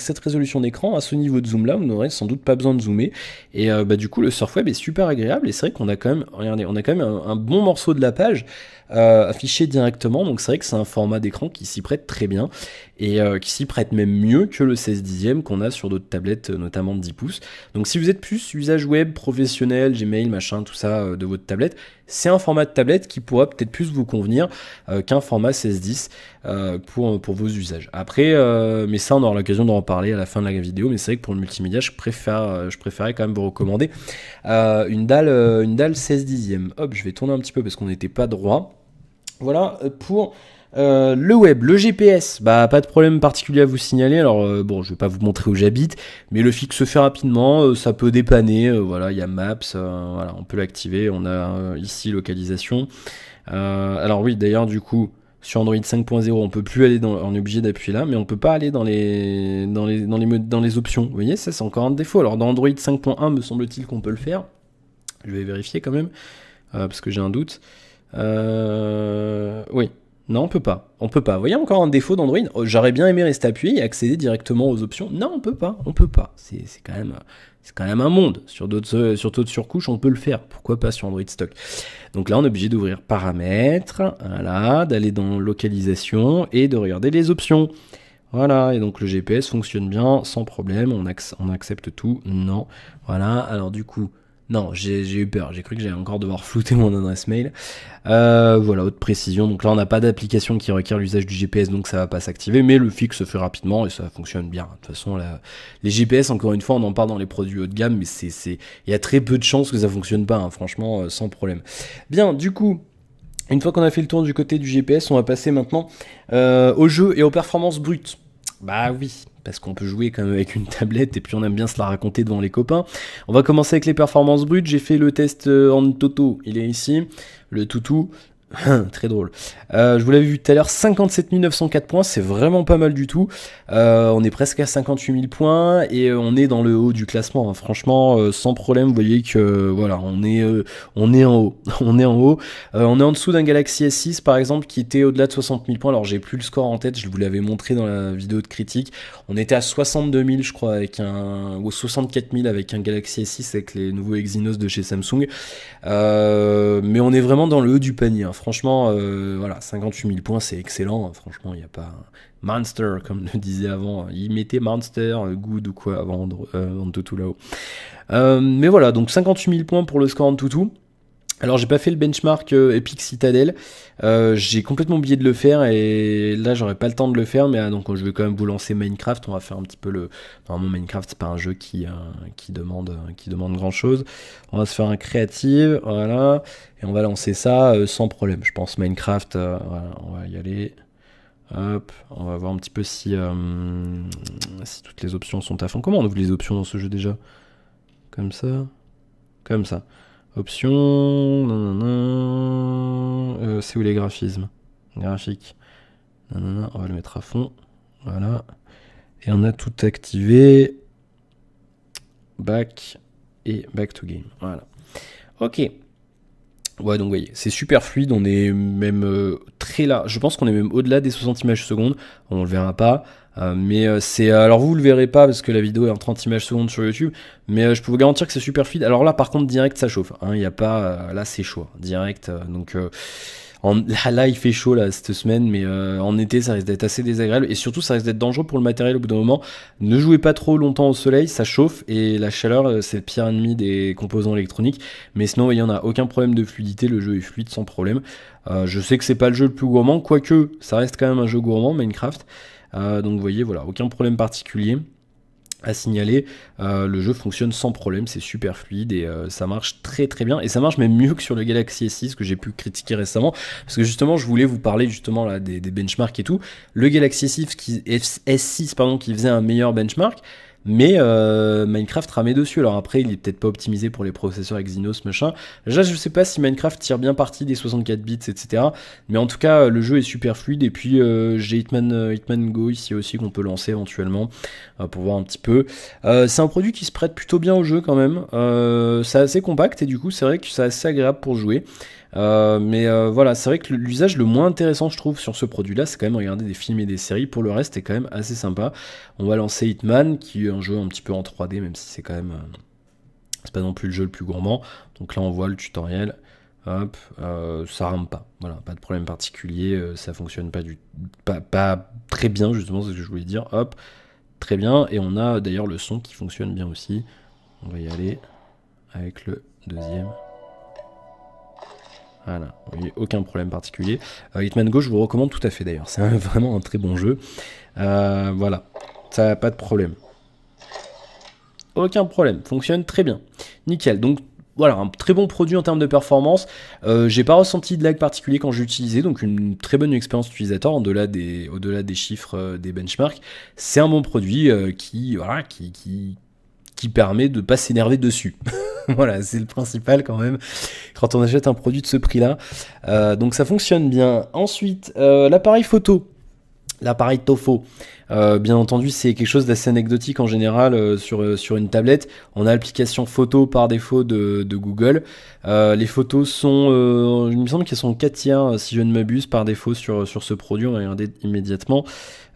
Speaker 1: cette résolution d'écran, à ce niveau de zoom-là, on n'aurait sans doute pas besoin de zoomer. Et euh, bah, du coup, le surf web est super agréable. Et c'est vrai qu'on a quand même, regardez, on a quand même un, bon morceau de la page euh, affiché directement. Donc c'est vrai que c'est un format d'écran qui s'y prête très bien et euh, qui s'y prête même mieux que le 16 dixième qu'on a sur d'autres tablettes, notamment de 10 pouces. Donc si vous êtes plus usage web professionnel, Gmail, machin, tout ça de votre tablette c'est un format de tablette qui pourra peut-être plus vous convenir euh, qu'un format 16-10 euh, pour, euh, pour vos usages. Après, mais ça, on aura l'occasion d'en reparler à la fin de la vidéo, mais c'est vrai que pour le multimédia, je, préfère, je préférais quand même vous recommander une dalle, une dalle 16 dixième. Hop, je vais tourner un petit peu parce qu'on n'était pas droit. Voilà pour euh, le web, le GPS, bah pas de problème particulier à vous signaler. Alors euh, bon, je vais pas vous montrer où j'habite, mais le fixe se fait rapidement, euh, ça peut dépanner. voilà, il y a Maps, voilà, on peut l'activer. On a ici localisation. alors oui, d'ailleurs du coup. Sur Android 5.0, on peut plus aller dans, on est obligé d'appuyer là, mais on peut pas aller dans les, dans les, dans les, dans dans les options. Vous voyez, ça c'est encore un défaut. Alors dans Android 5.1, me semble-t-il qu'on peut le faire. Je vais vérifier quand même, parce que j'ai un doute. oui, non, on peut pas. On peut pas. Vous voyez encore un défaut d'Android. Oh, j'aurais bien aimé rester appuyé et accéder directement aux options. Non, on peut pas. On peut pas. C'est quand même c'est quand même un monde. Sur d'autres euh, sur surcouches, on peut le faire. Pourquoi pas sur Android Stock Donc là, on est obligé d'ouvrir paramètres, voilà, d'aller dans localisation et de regarder les options. Voilà, et donc le GPS fonctionne bien, sans problème, on, on accepte tout, non. Voilà, alors du coup, non, j'ai eu peur, j'ai cru que j'allais encore devoir flouter mon adresse mail. Euh, voilà, autre précision. Donc là, on n'a pas d'application qui requiert l'usage du GPS, donc ça va pas s'activer, mais le fixe se fait rapidement et ça fonctionne bien. De toute façon, les GPS, encore une fois, on en parle dans les produits haut de gamme, mais c'est, il y a très peu de chances que ça fonctionne pas, hein. franchement, euh, sans problème. Bien, du coup, une fois qu'on a fait le tour du côté du GPS, on va passer maintenant euh, au jeu et aux performances brutes. Bah oui, parce qu'on peut jouer quand même avec une tablette et puis on aime bien se la raconter devant les copains. On va commencer avec les performances brutes. J'ai fait le test euh, en toto, il est ici, le toutou. Hein, très drôle. Euh, je vous l'avais vu tout à l'heure, 57 904 points, c'est vraiment pas mal du tout. Euh, on est presque à 58 000 points et euh, on est dans le haut du classement. Hein. Franchement, sans problème, vous voyez que voilà, on est, on est en haut. on est en haut. on est en dessous d'un Galaxy S6 par exemple qui était au-delà de 60 000 points. Alors j'ai plus le score en tête, je vous l'avais montré dans la vidéo de critique. On était à 62 000 je crois avec un ou 64 000 avec un Galaxy S6 avec les nouveaux Exynos de chez Samsung. mais on est vraiment dans le haut du panier. Hein franchement, euh, voilà, 58 000 points, c'est excellent. Franchement, il n'y a pas Monster, comme le disait avant. Il mettait Monster, euh, Good ou quoi avant euh, Antutu là-haut. mais voilà, donc 58 000 points pour le score Antutu. Alors j'ai pas fait le benchmark euh, Epic Citadel, euh, j'ai complètement oublié de le faire et là j'aurais pas le temps de le faire mais ah, donc je vais quand même vous lancer Minecraft, on va faire un petit peu le... Normalement Minecraft c'est pas un jeu qui, euh, qui, demande, qui demande grand chose, on va se faire un créatif, voilà, et on va lancer ça sans problème je pense, Minecraft, on va y aller, hop, on va voir un petit peu si, si toutes les options sont à fond, comment on ouvre les options dans ce jeu déjà Comme ça Comme ça Options. Euh, c'est où les graphismes Graphique. on va le mettre à fond. Voilà. Et on a tout activé. Back et back to game. Voilà. Ok. Ouais, donc vous voyez, c'est super fluide, on est même euh, très là. Je pense qu'on est même au-delà des 60 images secondes. On le verra pas. Euh, mais euh, c'est euh, alors vous, le verrez pas parce que la vidéo est en 30 images secondes sur YouTube, mais je peux vous garantir que c'est super fluide. Alors là par contre direct ça chauffe, hein. il n'y a pas là c'est chaud direct donc en, là, il fait chaud là, cette semaine, mais en été, ça risque d'être assez désagréable. Et surtout, ça risque d'être dangereux pour le matériel au bout d'un moment. Ne jouez pas trop longtemps au soleil, ça chauffe. Et la chaleur, c'est le pire ennemi des composants électroniques. Mais sinon, il n'y en a aucun problème de fluidité. Le jeu est fluide sans problème. Euh, je sais que c'est pas le jeu le plus gourmand, quoique ça reste quand même un jeu gourmand, Minecraft. Euh, donc vous voyez, voilà, aucun problème particulier à signaler, euh, le jeu fonctionne sans problème, c'est super fluide et euh, ça marche très très bien et ça marche même mieux que sur le Galaxy S6 que j'ai pu critiquer récemment parce que justement je voulais vous parler justement là des, benchmarks et tout. Le Galaxy S6 S6 pardon, qui faisait un meilleur benchmark, mais euh, Minecraft ramait dessus. Alors après, il est peut-être pas optimisé pour les processeurs Exynos, machin. Là, je sais pas si Minecraft tire bien parti des 64 bits, etc. Mais en tout cas, euh, le jeu est super fluide. Et puis, euh, j'ai Hitman, Hitman Go ici aussi qu'on peut lancer éventuellement pour voir un petit peu. c'est un produit qui se prête plutôt bien au jeu quand même. c'est assez compact et du coup, c'est vrai que c'est assez agréable pour jouer. Euh, mais euh, voilà, c'est vrai que l'usage le moins intéressant, je trouve, sur ce produit-là, c'est quand même regarder des films et des séries. Pour le reste, c'est quand même assez sympa. On va lancer Hitman, qui est un jeu un petit peu en 3D, même si c'est quand même. Euh, c'est pas non plus le jeu le plus gourmand. Donc là, on voit le tutoriel. Hop, ça rampe pas. Voilà, pas de problème particulier. ça fonctionne pas, du, pas, pas très bien, justement, c'est ce que je voulais dire. Hop, très bien. Et on a d'ailleurs le son qui fonctionne bien aussi. On va y aller avec le deuxième. Voilà, il aucun problème particulier. Euh, Hitman Go, je vous recommande tout à fait d'ailleurs. C'est vraiment un très bon jeu. Euh, voilà, ça n'a pas de problème. Aucun problème, fonctionne très bien. Nickel, donc voilà, un très bon produit en termes de performance. Euh, j'ai pas ressenti de lag particulier quand j'utilisais, donc une très bonne expérience utilisateur au-delà des, chiffres des benchmarks. C'est un bon produit qui, voilà, qui, qui permet de pas s'énerver dessus. voilà, c'est le principal quand même quand on achète un produit de ce prix-là. Euh, donc ça fonctionne bien. Ensuite, euh, l'appareil photo, l'appareil Tofo. Euh, bien entendu, c'est quelque chose d'assez anecdotique en général euh, sur, euh, sur une tablette. On a l'application photo par défaut de, Google. les photos sont, il me semble qu'elles sont 4 tiers, si je ne m'abuse, par défaut sur, sur ce produit. On va regarder immédiatement.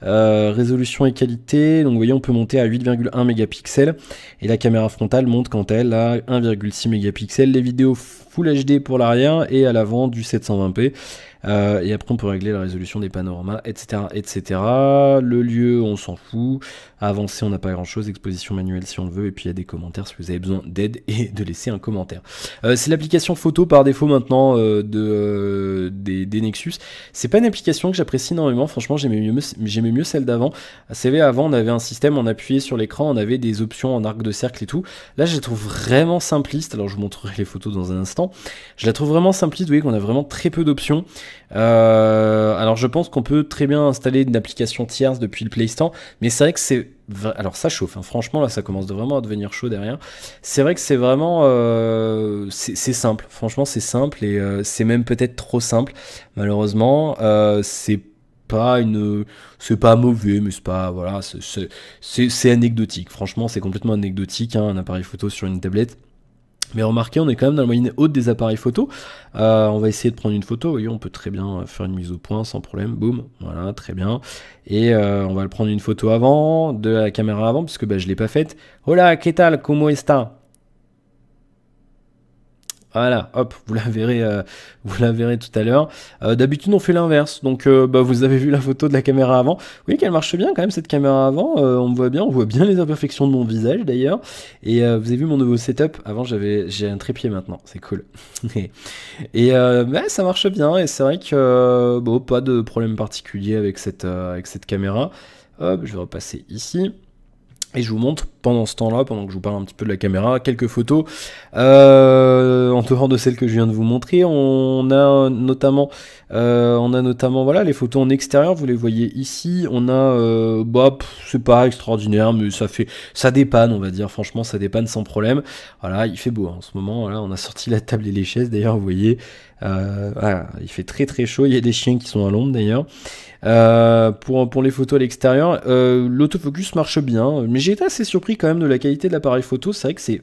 Speaker 1: résolution et qualité, donc vous voyez on peut monter à 8,1 mégapixels et la caméra frontale monte quand elle à 1,6 mégapixels, les vidéos Full HD pour l'arrière et à l'avant du 720p et après on peut régler la résolution des panoramas etc etc le lieu on s'en fout avancer, on n'a pas grand-chose. Exposition manuelle si on le veut. Et puis il y a des commentaires si vous avez besoin d'aide et de laisser un commentaire. Euh, c'est l'application photo par défaut maintenant euh, de, euh, des, Nexus. C'est pas une application que j'apprécie énormément. Franchement, j'aimais mieux, j'aimais mieux celle d'avant. CV avant, on avait un système, on appuyait sur l'écran, on avait des options en arc de cercle et tout. Là, je la trouve vraiment simpliste. Alors, je vous montrerai les photos dans un instant. Je la trouve vraiment simpliste. Vous voyez qu'on a vraiment très peu d'options. alors, je pense qu'on peut très bien installer une application tierce depuis le Play Store, mais c'est vrai que c'est alors ça chauffe. Hein. Franchement, là, ça commence vraiment à devenir chaud derrière. C'est vrai que c'est vraiment, euh, c'est simple. Franchement, c'est simple et euh, c'est même peut-être trop simple. Malheureusement, euh, c'est pas une, c'est pas mauvais, mais c'est pas voilà, c'est anecdotique. Franchement, c'est complètement anecdotique. Hein, un appareil photo sur une tablette. Mais remarquez, on est quand même dans la moyenne haute des appareils photo. Euh, on va essayer de prendre une photo. Voyez, on peut très bien euh, faire une mise au point sans problème. Boum, voilà, très bien. Et euh, on va le prendre une photo avant, de la caméra avant, puisque bah, je ne l'ai pas faite. Hola, que tal? Como está? Ah, voilà, hop, vous la verrez, euh, vous la verrez tout à l'heure. Euh, d'habitude, on fait l'inverse. Donc, euh, bah, vous avez vu la photo de la caméra avant. Oui, qu'elle marche bien quand même, cette caméra avant. on voit bien, on voit bien les imperfections de mon visage d'ailleurs. Et vous avez vu mon nouveau setup. Avant, j'avais, j'ai un trépied maintenant. C'est cool. et bah, ça marche bien. Et c'est vrai que, bon, pas de problème particulier avec cette, avec cette caméra. Hop, je vais repasser ici. Et je vous montre pendant ce temps-là, pendant que je vous parle un petit peu de la caméra, quelques photos. Euh, en dehors de celles que je viens de vous montrer, on a notamment, euh, on a notamment voilà, les photos en extérieur, vous les voyez ici. On a, euh, bah, c'est pas extraordinaire, mais ça fait, ça dépanne, on va dire. Franchement, ça dépanne sans problème. Voilà, il fait beau hein. en ce moment. Voilà, on a sorti la table et les chaises. D'ailleurs, vous voyez, euh, voilà, il fait très très chaud. Il y a des chiens qui sont à l'ombre d'ailleurs. Euh, pour, pour les photos à l'extérieur, euh, l'autofocus marche bien, mais j'ai été assez surpris quand même de la qualité de l'appareil photo. C'est vrai que c'est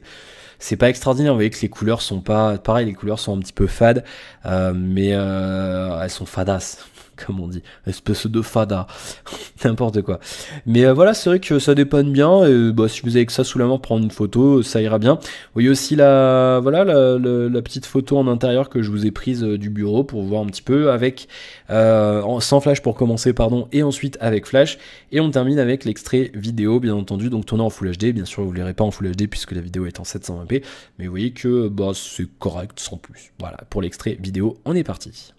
Speaker 1: c'est pas extraordinaire. Vous voyez que les couleurs sont pas pareil, les couleurs sont un petit peu fades, euh, mais euh, elles sont fadas comme on dit, espèce de fada, n'importe quoi. Mais euh, voilà, c'est vrai que ça dépanne bien, et euh, bah, si vous avez que ça sous la main, prendre une photo, ça ira bien. Vous voyez aussi la, voilà, la, petite photo en intérieur que je vous ai prise euh, du bureau pour voir un petit peu, avec sans flash pour commencer, pardon, et ensuite avec flash, et on termine avec l'extrait vidéo, bien entendu, donc tourné en Full HD, bien sûr vous ne l'irez pas en Full HD puisque la vidéo est en 720p, mais vous voyez que bah, c'est correct sans plus. Voilà, pour l'extrait vidéo, on est parti.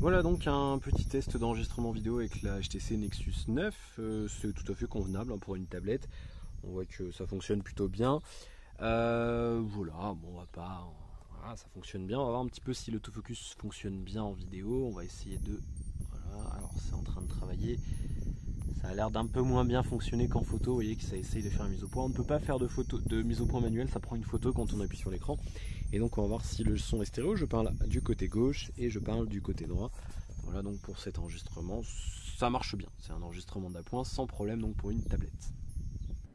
Speaker 1: Voilà donc un petit test d'enregistrement vidéo avec la HTC Nexus 9. Euh, c'est tout à fait convenable hein, pour une tablette. On voit que ça fonctionne plutôt bien. Euh, voilà, bon, on va pas. ça fonctionne bien. On va voir un petit peu si l'autofocus fonctionne bien en vidéo. On va essayer de. Voilà, alors c'est en train de travailler. Ça a l'air d'un peu moins bien fonctionner qu'en photo. Vous voyez que ça essaye de faire une mise au point. On ne peut pas faire de, de mise au point manuelle. Ça prend une photo quand on appuie sur l'écran. Et donc on va voir si le son est stéréo. Je parle du côté gauche et je parle du côté droit. Voilà donc pour cet enregistrement, ça marche bien. C'est un enregistrement d'appoint sans problème donc pour une tablette.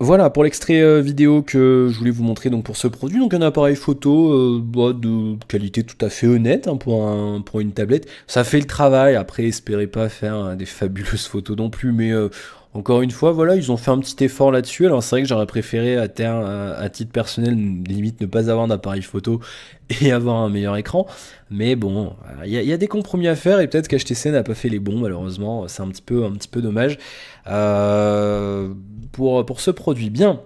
Speaker 1: Voilà pour l'extrait euh, vidéo que je voulais vous montrer donc pour ce produit. Donc un appareil photo euh, bah, de qualité tout à fait honnête hein, pour, pour une tablette. Ça fait le travail. Après, espérez pas faire euh, des fabuleuses photos non plus, mais encore une fois, voilà, ils ont fait un petit effort là-dessus. Alors c'est vrai que j'aurais préféré à, à titre personnel, limite ne pas avoir d'appareil photo et avoir un meilleur écran. Mais bon, il y, a des compromis à faire et peut-être qu'HTC n'a pas fait les bons malheureusement. C'est un petit peu, un petit peu dommage euh, pour, pour ce produit. Bien.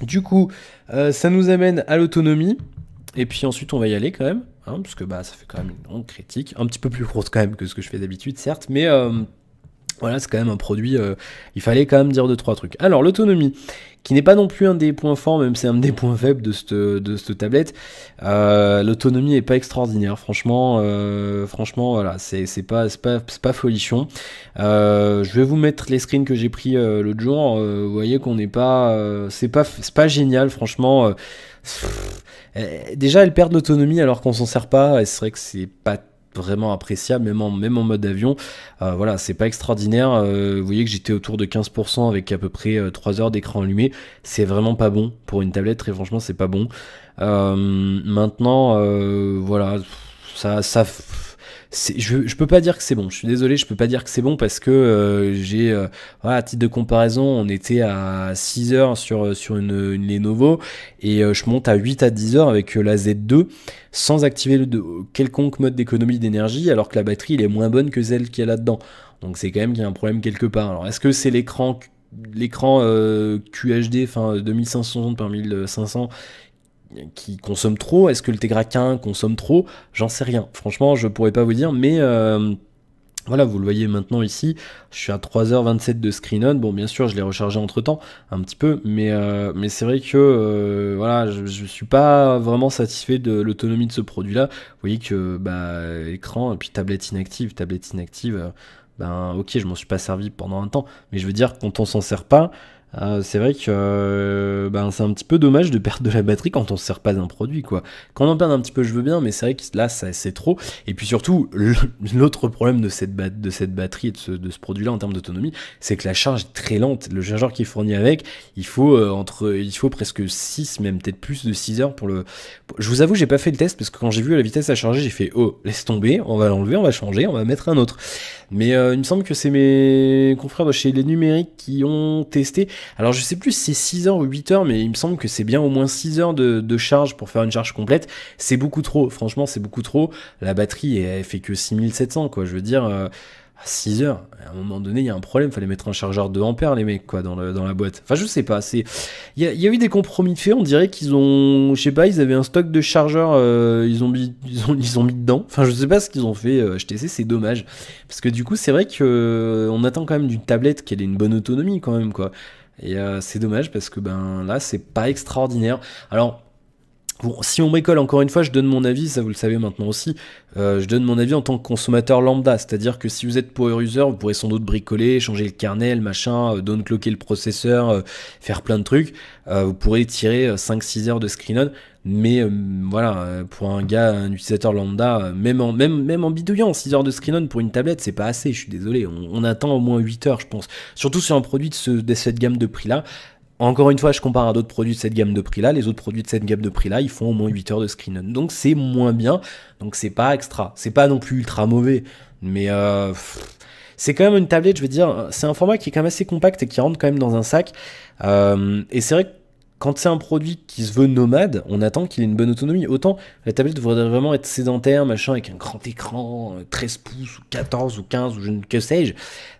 Speaker 1: Du coup, euh, ça nous amène à l'autonomie. Et puis ensuite, on va y aller quand même, hein, parce que bah, ça fait quand même une longue critique, un petit peu plus grosse quand même que ce que je fais d'habitude, certes, mais euh, voilà, c'est quand même un produit, euh, il fallait quand même dire deux, trois trucs. Alors, l'autonomie, qui n'est pas non plus un des points forts, même c'est un des points faibles de cette, tablette. Euh, l'autonomie n'est pas extraordinaire, franchement, euh, franchement, voilà, c'est pas, pas, pas folichon. je vais vous mettre les screens que j'ai pris l'autre jour, vous voyez qu'on n'est pas, c'est pas, pas génial, franchement. Eh, déjà, elle perd l'autonomie alors qu'on s'en sert pas, et c'est vrai que c'est pas vraiment appréciable, même en, même en mode avion. Euh, voilà, c'est pas extraordinaire. Euh, vous voyez que j'étais autour de 15% avec à peu près 3 euh, heures d'écran allumé. C'est vraiment pas bon pour une tablette, très franchement, c'est pas bon. maintenant, voilà, ça, ça je, ne peux pas dire que c'est bon. Je suis désolé, je peux pas dire que c'est bon parce que euh, j'ai, euh, à titre de comparaison, on était à 6 heures sur, euh, sur une, Lenovo et je monte à 8 à 10 heures avec la Z2 sans activer quelconque mode d'économie d'énergie alors que la batterie est moins bonne que celle y a là-dedans. Donc c'est quand même qu'il y a un problème quelque part. Alors est-ce que c'est l'écran l'écran QHD, enfin 2560 par 1500, qui consomme trop Est-ce que le K1 consomme trop J'en sais rien. Franchement, je pourrais pas vous dire, mais euh, voilà, vous le voyez maintenant ici, je suis à 3h27 de screen on. Bon, bien sûr, je l'ai rechargé entre temps, un petit peu, mais, euh, mais c'est vrai que euh, voilà, je, suis pas vraiment satisfait de l'autonomie de ce produit-là. Vous voyez que bah, écran et puis tablette inactive, tablette inactive, ben ok, je m'en suis pas servi pendant un temps, mais je veux dire, quand on s'en sert pas, euh, c'est vrai que euh, ben, c'est un petit peu dommage de perdre de la batterie quand on ne sert pas d'un produit. quoi. Quand on en perd un petit peu, je veux bien, mais c'est vrai que là, c'est trop. Et puis surtout, l'autre problème de cette, de cette batterie et de ce, produit-là en termes d'autonomie, c'est que la charge est très lente. Le chargeur qui est fourni avec, il faut, euh, entre, il faut presque 6, même peut-être plus de 6 heures pour le... Je vous avoue, j'ai pas fait le test parce que quand j'ai vu la vitesse à charger, j'ai fait, oh, laisse tomber, on va l'enlever, on va changer, on va mettre un autre. Mais il me semble que c'est mes confrères de chez les numériques qui ont testé alors je sais plus si c'est 6 heures ou 8 heures, mais il me semble que c'est bien au moins 6 heures de, charge pour faire une charge complète. C'est beaucoup trop, franchement c'est beaucoup trop. La batterie elle fait que 6700 quoi, je veux dire... 6 euh, heures, à un moment donné, il y a un problème, il fallait mettre un chargeur 2 ampères, les mecs, quoi, dans, la boîte. Enfin, je sais pas, c'est. Il y a, eu des compromis de fait, on dirait qu'ils ont. Je sais pas, ils avaient un stock de chargeurs, euh, ils, ont mis, ils, ont, mis dedans. Enfin, je sais pas ce qu'ils ont fait, HTC, euh, c'est dommage. Parce que du coup, c'est vrai que on attend quand même d'une tablette qu'elle ait une bonne autonomie, quand même, quoi. Et euh, c'est dommage parce que ben là, c'est pas extraordinaire. Alors, Bon, si on bricole, encore une fois, je donne mon avis, ça vous le savez maintenant aussi, euh, je donne mon avis en tant que consommateur lambda, c'est-à-dire que si vous êtes power user, vous pourrez sans doute bricoler, changer le kernel, machin, euh, downcloquer le processeur, faire plein de trucs, vous pourrez tirer 5-6 heures de screen-on. Mais euh, voilà, euh, pour un gars, un utilisateur lambda, euh, même en, même, même en bidouillant 6 heures de screen-on pour une tablette, c'est pas assez, je suis désolé. On, attend au moins 8 heures, je pense. Surtout sur un produit de, cette gamme de prix-là. Encore une fois, je compare à d'autres produits de cette gamme de prix-là. Les autres produits de cette gamme de prix-là, ils font au moins 8 heures de screen-on. Donc c'est moins bien. Donc c'est pas extra. C'est pas non plus ultra mauvais. Mais c'est quand même une tablette, je veux dire. C'est un format qui est quand même assez compact et qui rentre quand même dans un sac. et c'est vrai que quand c'est un produit qui se veut nomade, on attend qu'il ait une bonne autonomie. Autant la tablette devrait vraiment être sédentaire, machin, avec un grand écran, 13 euh, pouces, ou 14 ou 15, ou je ne que sais-je.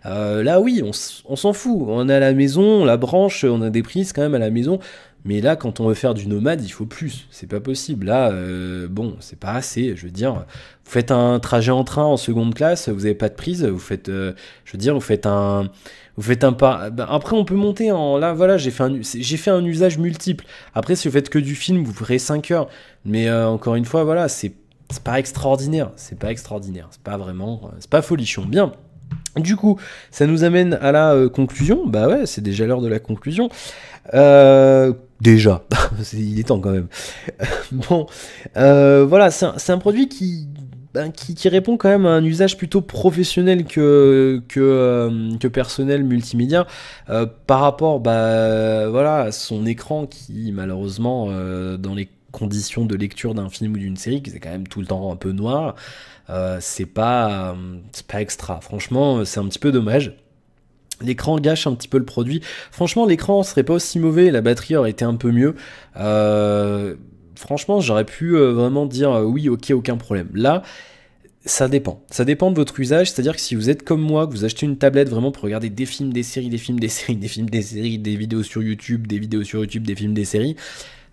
Speaker 1: Euh, là, oui, on, s'en fout. On est à la maison, la branche, on a des prises quand même à la maison. Mais là, quand on veut faire du nomade, il faut plus. C'est pas possible. Là, euh, bon, c'est pas assez. Je veux dire, vous faites un trajet en train en seconde classe, vous avez pas de prise. Vous faites, euh, je veux dire, vous faites un, vous faites un pas. Bah, après, on peut monter en. Là, voilà, j'ai fait un, j'ai fait un usage multiple. Après, si vous faites que du film, vous ferez 5 heures. Mais euh, encore une fois, voilà, c'est, pas extraordinaire. C'est pas extraordinaire. C'est pas vraiment, c'est pas folichon. Bien. Du coup, ça nous amène à la conclusion. Bah ouais, c'est déjà l'heure de la conclusion. Euh, déjà, il est temps quand même. Euh, bon, euh, voilà, c'est un, produit ben, qui, qui, répond quand même à un usage plutôt professionnel que, que, que personnel multimédia par rapport bah, voilà, à son écran qui malheureusement dans les conditions de lecture d'un film ou d'une série, qui c'est quand même tout le temps un peu noir, c'est pas, pas extra. Franchement, c'est un petit peu dommage. L'écran gâche un petit peu le produit. Franchement, l'écran serait pas aussi mauvais, la batterie aurait été un peu mieux. Euh, franchement, j'aurais pu euh, vraiment dire euh, oui, ok, aucun problème. Là, ça dépend. Ça dépend de votre usage. C'est-à-dire que si vous êtes comme moi, que vous achetez une tablette vraiment pour regarder des films, des séries, des films, des séries, des films, des séries, des vidéos sur YouTube, des vidéos sur YouTube, des films, des séries,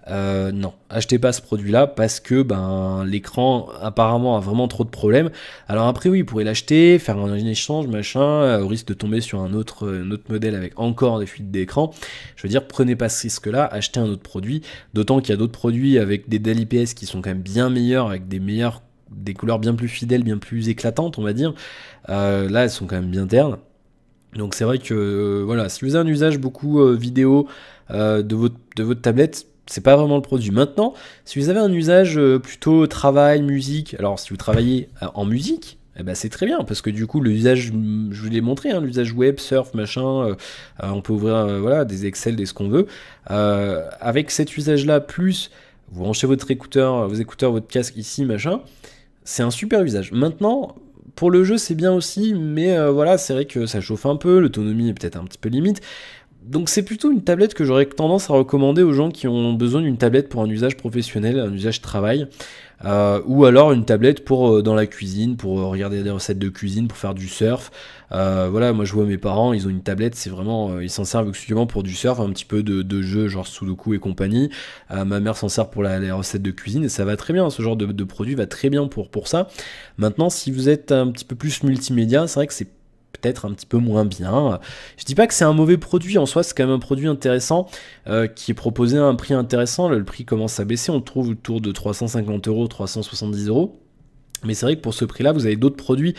Speaker 1: euh, non, achetez pas ce produit-là parce que ben, l'écran apparemment a vraiment trop de problèmes. Alors après oui, vous pourrez l'acheter, faire un échange, machin, euh, au risque de tomber sur un autre, autre modèle avec encore des fuites d'écran. Je veux dire, prenez pas ce risque-là, achetez un autre produit. D'autant qu'il y a d'autres produits avec des Dell IPS qui sont quand même bien meilleurs, avec des meilleures, des couleurs bien plus fidèles, bien plus éclatantes, on va dire. Euh, là, elles sont quand même bien ternes. Donc c'est vrai que voilà, si vous avez un usage beaucoup vidéo de votre, de votre tablette, c'est pas vraiment le produit. Maintenant, si vous avez un usage euh, plutôt travail, musique, alors si vous travaillez euh, en musique, eh ben c'est très bien parce que du coup l'usage, je vous l'ai montré, hein, l'usage web, surf, machin, euh, on peut ouvrir voilà des Excel, des ce qu'on veut. avec cet usage-là, plus vous branchez votre écouteur, vos écouteurs, votre casque ici, machin, c'est un super usage. Maintenant, pour le jeu, c'est bien aussi, mais voilà, c'est vrai que ça chauffe un peu, l'autonomie est peut-être un petit peu limite donc c'est plutôt une tablette que j'aurais tendance à recommander aux gens qui ont besoin d'une tablette pour un usage professionnel, un usage travail, euh, ou alors une tablette pour euh, dans la cuisine, pour euh, regarder des recettes de cuisine, pour faire du surf. voilà, moi je vois mes parents, ils ont une tablette, c'est vraiment, ils s'en servent exclusivement pour du surf, un petit peu de, de jeux genre Sudoku et compagnie. ma mère s'en sert pour les recettes de cuisine et ça va très bien. Ce genre de, de produit va très bien pour pour ça. Maintenant, si vous êtes un petit peu plus multimédia, c'est vrai que c'est peut-être un petit peu moins bien. Je dis pas que c'est un mauvais produit en soi, c'est quand même un produit intéressant euh, qui est proposé à un prix intéressant. Le, prix commence à baisser, on trouve autour de 350 euros, 370 euros. Mais c'est vrai que pour ce prix-là, vous avez d'autres produits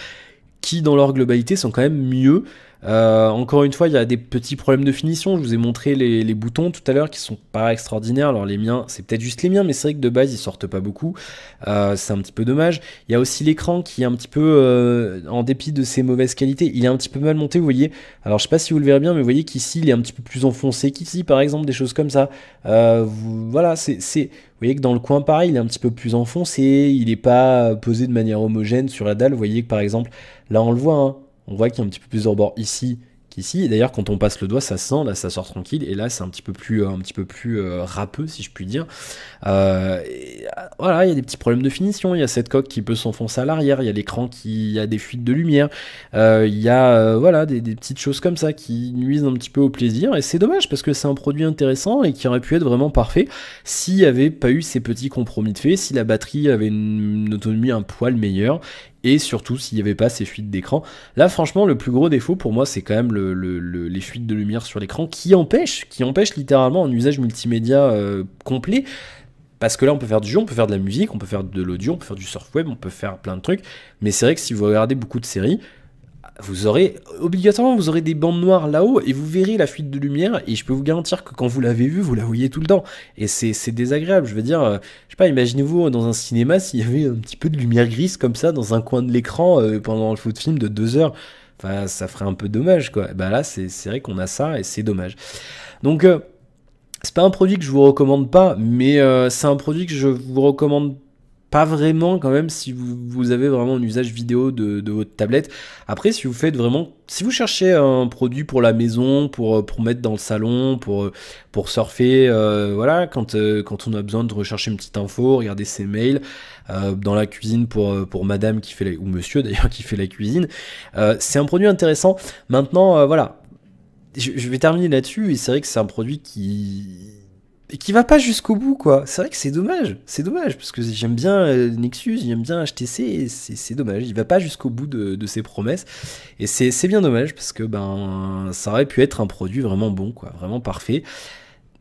Speaker 1: qui, dans leur globalité, sont quand même mieux. Euh, encore une fois, il y a des petits problèmes de finition. Je vous ai montré les, boutons tout à l'heure qui sont pas extraordinaires. Alors les miens, c'est peut-être juste les miens, mais c'est vrai que de base ils sortent pas beaucoup. Euh, c'est un petit peu dommage. Il y a aussi l'écran qui est un petit peu, euh, en dépit de ses mauvaises qualités, il est un petit peu mal monté. Vous voyez. Alors je sais pas si vous le verrez bien, mais vous voyez qu'ici il est un petit peu plus enfoncé qu'ici, par exemple, des choses comme ça. voilà, c'est vous voyez que dans le coin, pareil, il est un petit peu plus enfoncé, il n'est pas posé de manière homogène sur la dalle. Vous voyez que par exemple, là on le voit, hein, on voit qu'il y a un petit peu plus de rebord ici qu'ici. Et d'ailleurs, quand on passe le doigt, ça sent, là, ça sort tranquille. Et là, c'est un petit peu plus, euh, un petit peu plus euh, râpeux, si je puis dire. Euh, voilà, il y a des petits problèmes de finition. Il y a cette coque qui peut s'enfoncer à l'arrière. Il y a l'écran qui a des fuites de lumière. il y a, voilà, des, petites choses comme ça qui nuisent un petit peu au plaisir. Et c'est dommage parce que c'est un produit intéressant et qui aurait pu être vraiment parfait s'il n'y avait pas eu ces petits compromis de fait, si la batterie avait une autonomie un poil meilleure et surtout s'il n'y avait pas ces fuites d'écran. Là, franchement, le plus gros défaut pour moi, c'est quand même les fuites de lumière sur l'écran qui empêchent, qui empêchent littéralement un usage multimédia euh, complet. Parce que là, on peut faire du jeu, on peut faire de la musique, on peut faire de l'audio, on peut faire du surf web, on peut faire plein de trucs. Mais c'est vrai que si vous regardez beaucoup de séries, vous aurez obligatoirement vous aurez des bandes noires là-haut et vous verrez la fuite de lumière et je peux vous garantir que quand vous l'avez vue, vous la voyez tout le temps et c'est désagréable. Je veux dire, euh, je sais pas, imaginez-vous dans un cinéma s'il y avait un petit peu de lumière grise comme ça dans un coin de l'écran euh, pendant le foot film de deux heures. Enfin, ça ferait un peu dommage quoi. Bah là, c'est vrai qu'on a ça et c'est dommage. Donc euh, c'est pas un produit que je vous recommande pas, mais c'est un produit que je vous recommande pas vraiment quand même si vous, avez vraiment un usage vidéo de, votre tablette. Après, si vous faites vraiment, si vous cherchez un produit pour la maison, pour, euh, pour mettre dans le salon, pour, euh, pour surfer, euh, voilà, quand, quand on a besoin de rechercher une petite info, regarder ses mails, dans la cuisine pour, pour madame qui fait la, ou monsieur d'ailleurs qui fait la cuisine, c'est un produit intéressant. Maintenant, voilà, je, je vais terminer là-dessus et c'est vrai que c'est un produit qui et qui va pas jusqu'au bout, quoi. C'est vrai que c'est dommage, c'est dommage, parce que j'aime bien euh, Nexus, j'aime bien HTC, c'est dommage, il va pas jusqu'au bout de, ses promesses, et c'est bien dommage, parce que ben, ça aurait pu être un produit vraiment bon, quoi, vraiment parfait.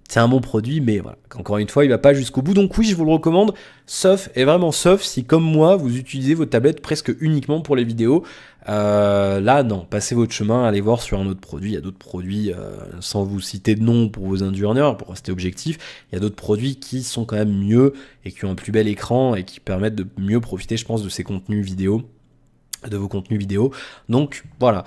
Speaker 1: C'est un bon produit, mais voilà, encore une fois, il va pas jusqu'au bout, donc oui, je vous le recommande, sauf, et vraiment sauf, si comme moi, vous utilisez vos tablettes presque uniquement pour les vidéos, euh, là, non, passez votre chemin, allez voir sur un autre produit. Il y a d'autres produits, euh, sans vous citer de nom pour vos indurneurs, pour rester objectif, il y a d'autres produits qui sont quand même mieux et qui ont un plus bel écran et qui permettent de mieux profiter, je pense, de ces contenus vidéo de vos contenus vidéo. Donc voilà.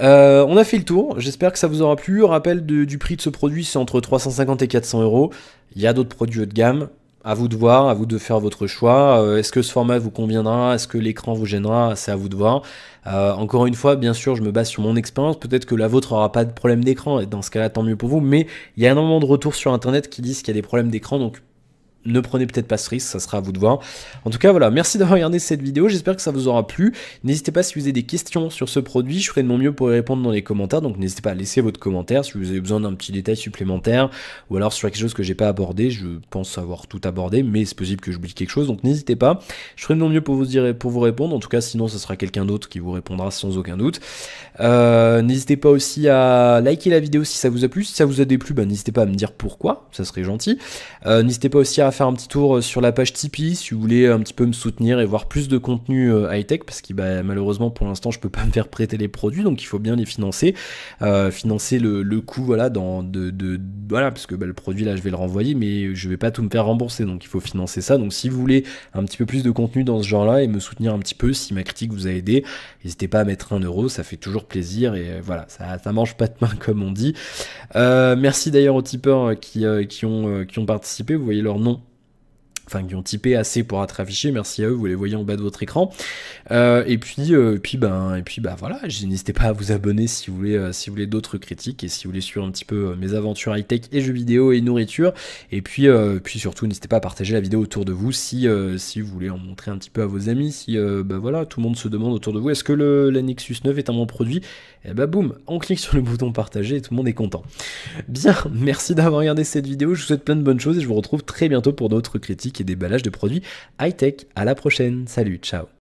Speaker 1: Euh, on a fait le tour, j'espère que ça vous aura plu. Rappel du prix de ce produit, c'est entre 350 et 400 euros. Il y a d'autres produits haut de gamme, à vous de voir, à vous de faire votre choix. Euh, est-ce que ce format vous conviendra Est-ce que l'écran vous gênera C'est à vous de voir. Euh, encore une fois, bien sûr, je me base sur mon expérience. Peut-être que la vôtre aura pas de problème d'écran, et dans ce cas-là, tant mieux pour vous. Mais il y a énormément de retours sur Internet qui disent qu'il y a des problèmes d'écran, donc ne prenez peut-être pas ce risque, ça sera à vous de voir. En tout cas, voilà, merci d'avoir regardé cette vidéo, j'espère que ça vous aura plu. N'hésitez pas si vous avez des questions sur ce produit, je ferai de mon mieux pour y répondre dans les commentaires, donc n'hésitez pas à laisser votre commentaire si vous avez besoin d'un petit détail supplémentaire, ou alors sur quelque chose que j'ai pas abordé, je pense avoir tout abordé, mais c'est possible que j'oublie quelque chose, donc n'hésitez pas. Je ferai de mon mieux pour vous, dire, pour vous répondre, en tout cas sinon ce sera quelqu'un d'autre qui vous répondra sans aucun doute. Euh, n'hésitez pas aussi à liker la vidéo si ça vous a plu, si ça vous a déplu, bah, n'hésitez pas à me dire pourquoi, ça serait gentil. Euh, n'hésitez pas aussi à faire un petit tour euh, sur la page Tipeee si vous voulez un petit peu me soutenir et voir plus de contenu euh, high-tech, parce que bah, malheureusement pour l'instant je peux pas me faire prêter les produits, donc il faut bien les financer. Euh, financer le, le, coût, voilà, dans de, voilà, parce que bah, le produit là je vais le renvoyer, mais je vais pas tout me faire rembourser, donc il faut financer ça. Donc si vous voulez un petit peu plus de contenu dans ce genre-là et me soutenir un petit peu, si ma critique vous a aidé, n'hésitez pas à mettre un euro, ça fait toujours plaisir et voilà, ça, ça mange pas de main comme on dit. merci d'ailleurs aux tipeurs qui, qui, ont, qui ont participé, vous voyez leur nom enfin qui ont typé assez pour être affichés. Merci à eux, vous les voyez en bas de votre écran. Euh, et puis, euh, puis ben, et puis ben, voilà. N'hésitez pas à vous abonner si vous voulez, euh, si vous voulez d'autres critiques et si vous voulez suivre un petit peu mes aventures high tech et jeux vidéo et nourriture. Et puis, puis surtout, n'hésitez pas à partager la vidéo autour de vous si si vous voulez en montrer un petit peu à vos amis. Si ben, voilà, tout le monde se demande autour de vous, est-ce que le, la Nexus 9 est un bon produit Et eh ben bah, boum, on clique sur le bouton partager et tout le monde est content. Bien, merci d'avoir regardé cette vidéo. Je vous souhaite plein de bonnes choses et je vous retrouve très bientôt pour d'autres critiques et déballage de produits high-tech. À la prochaine. Salut, ciao.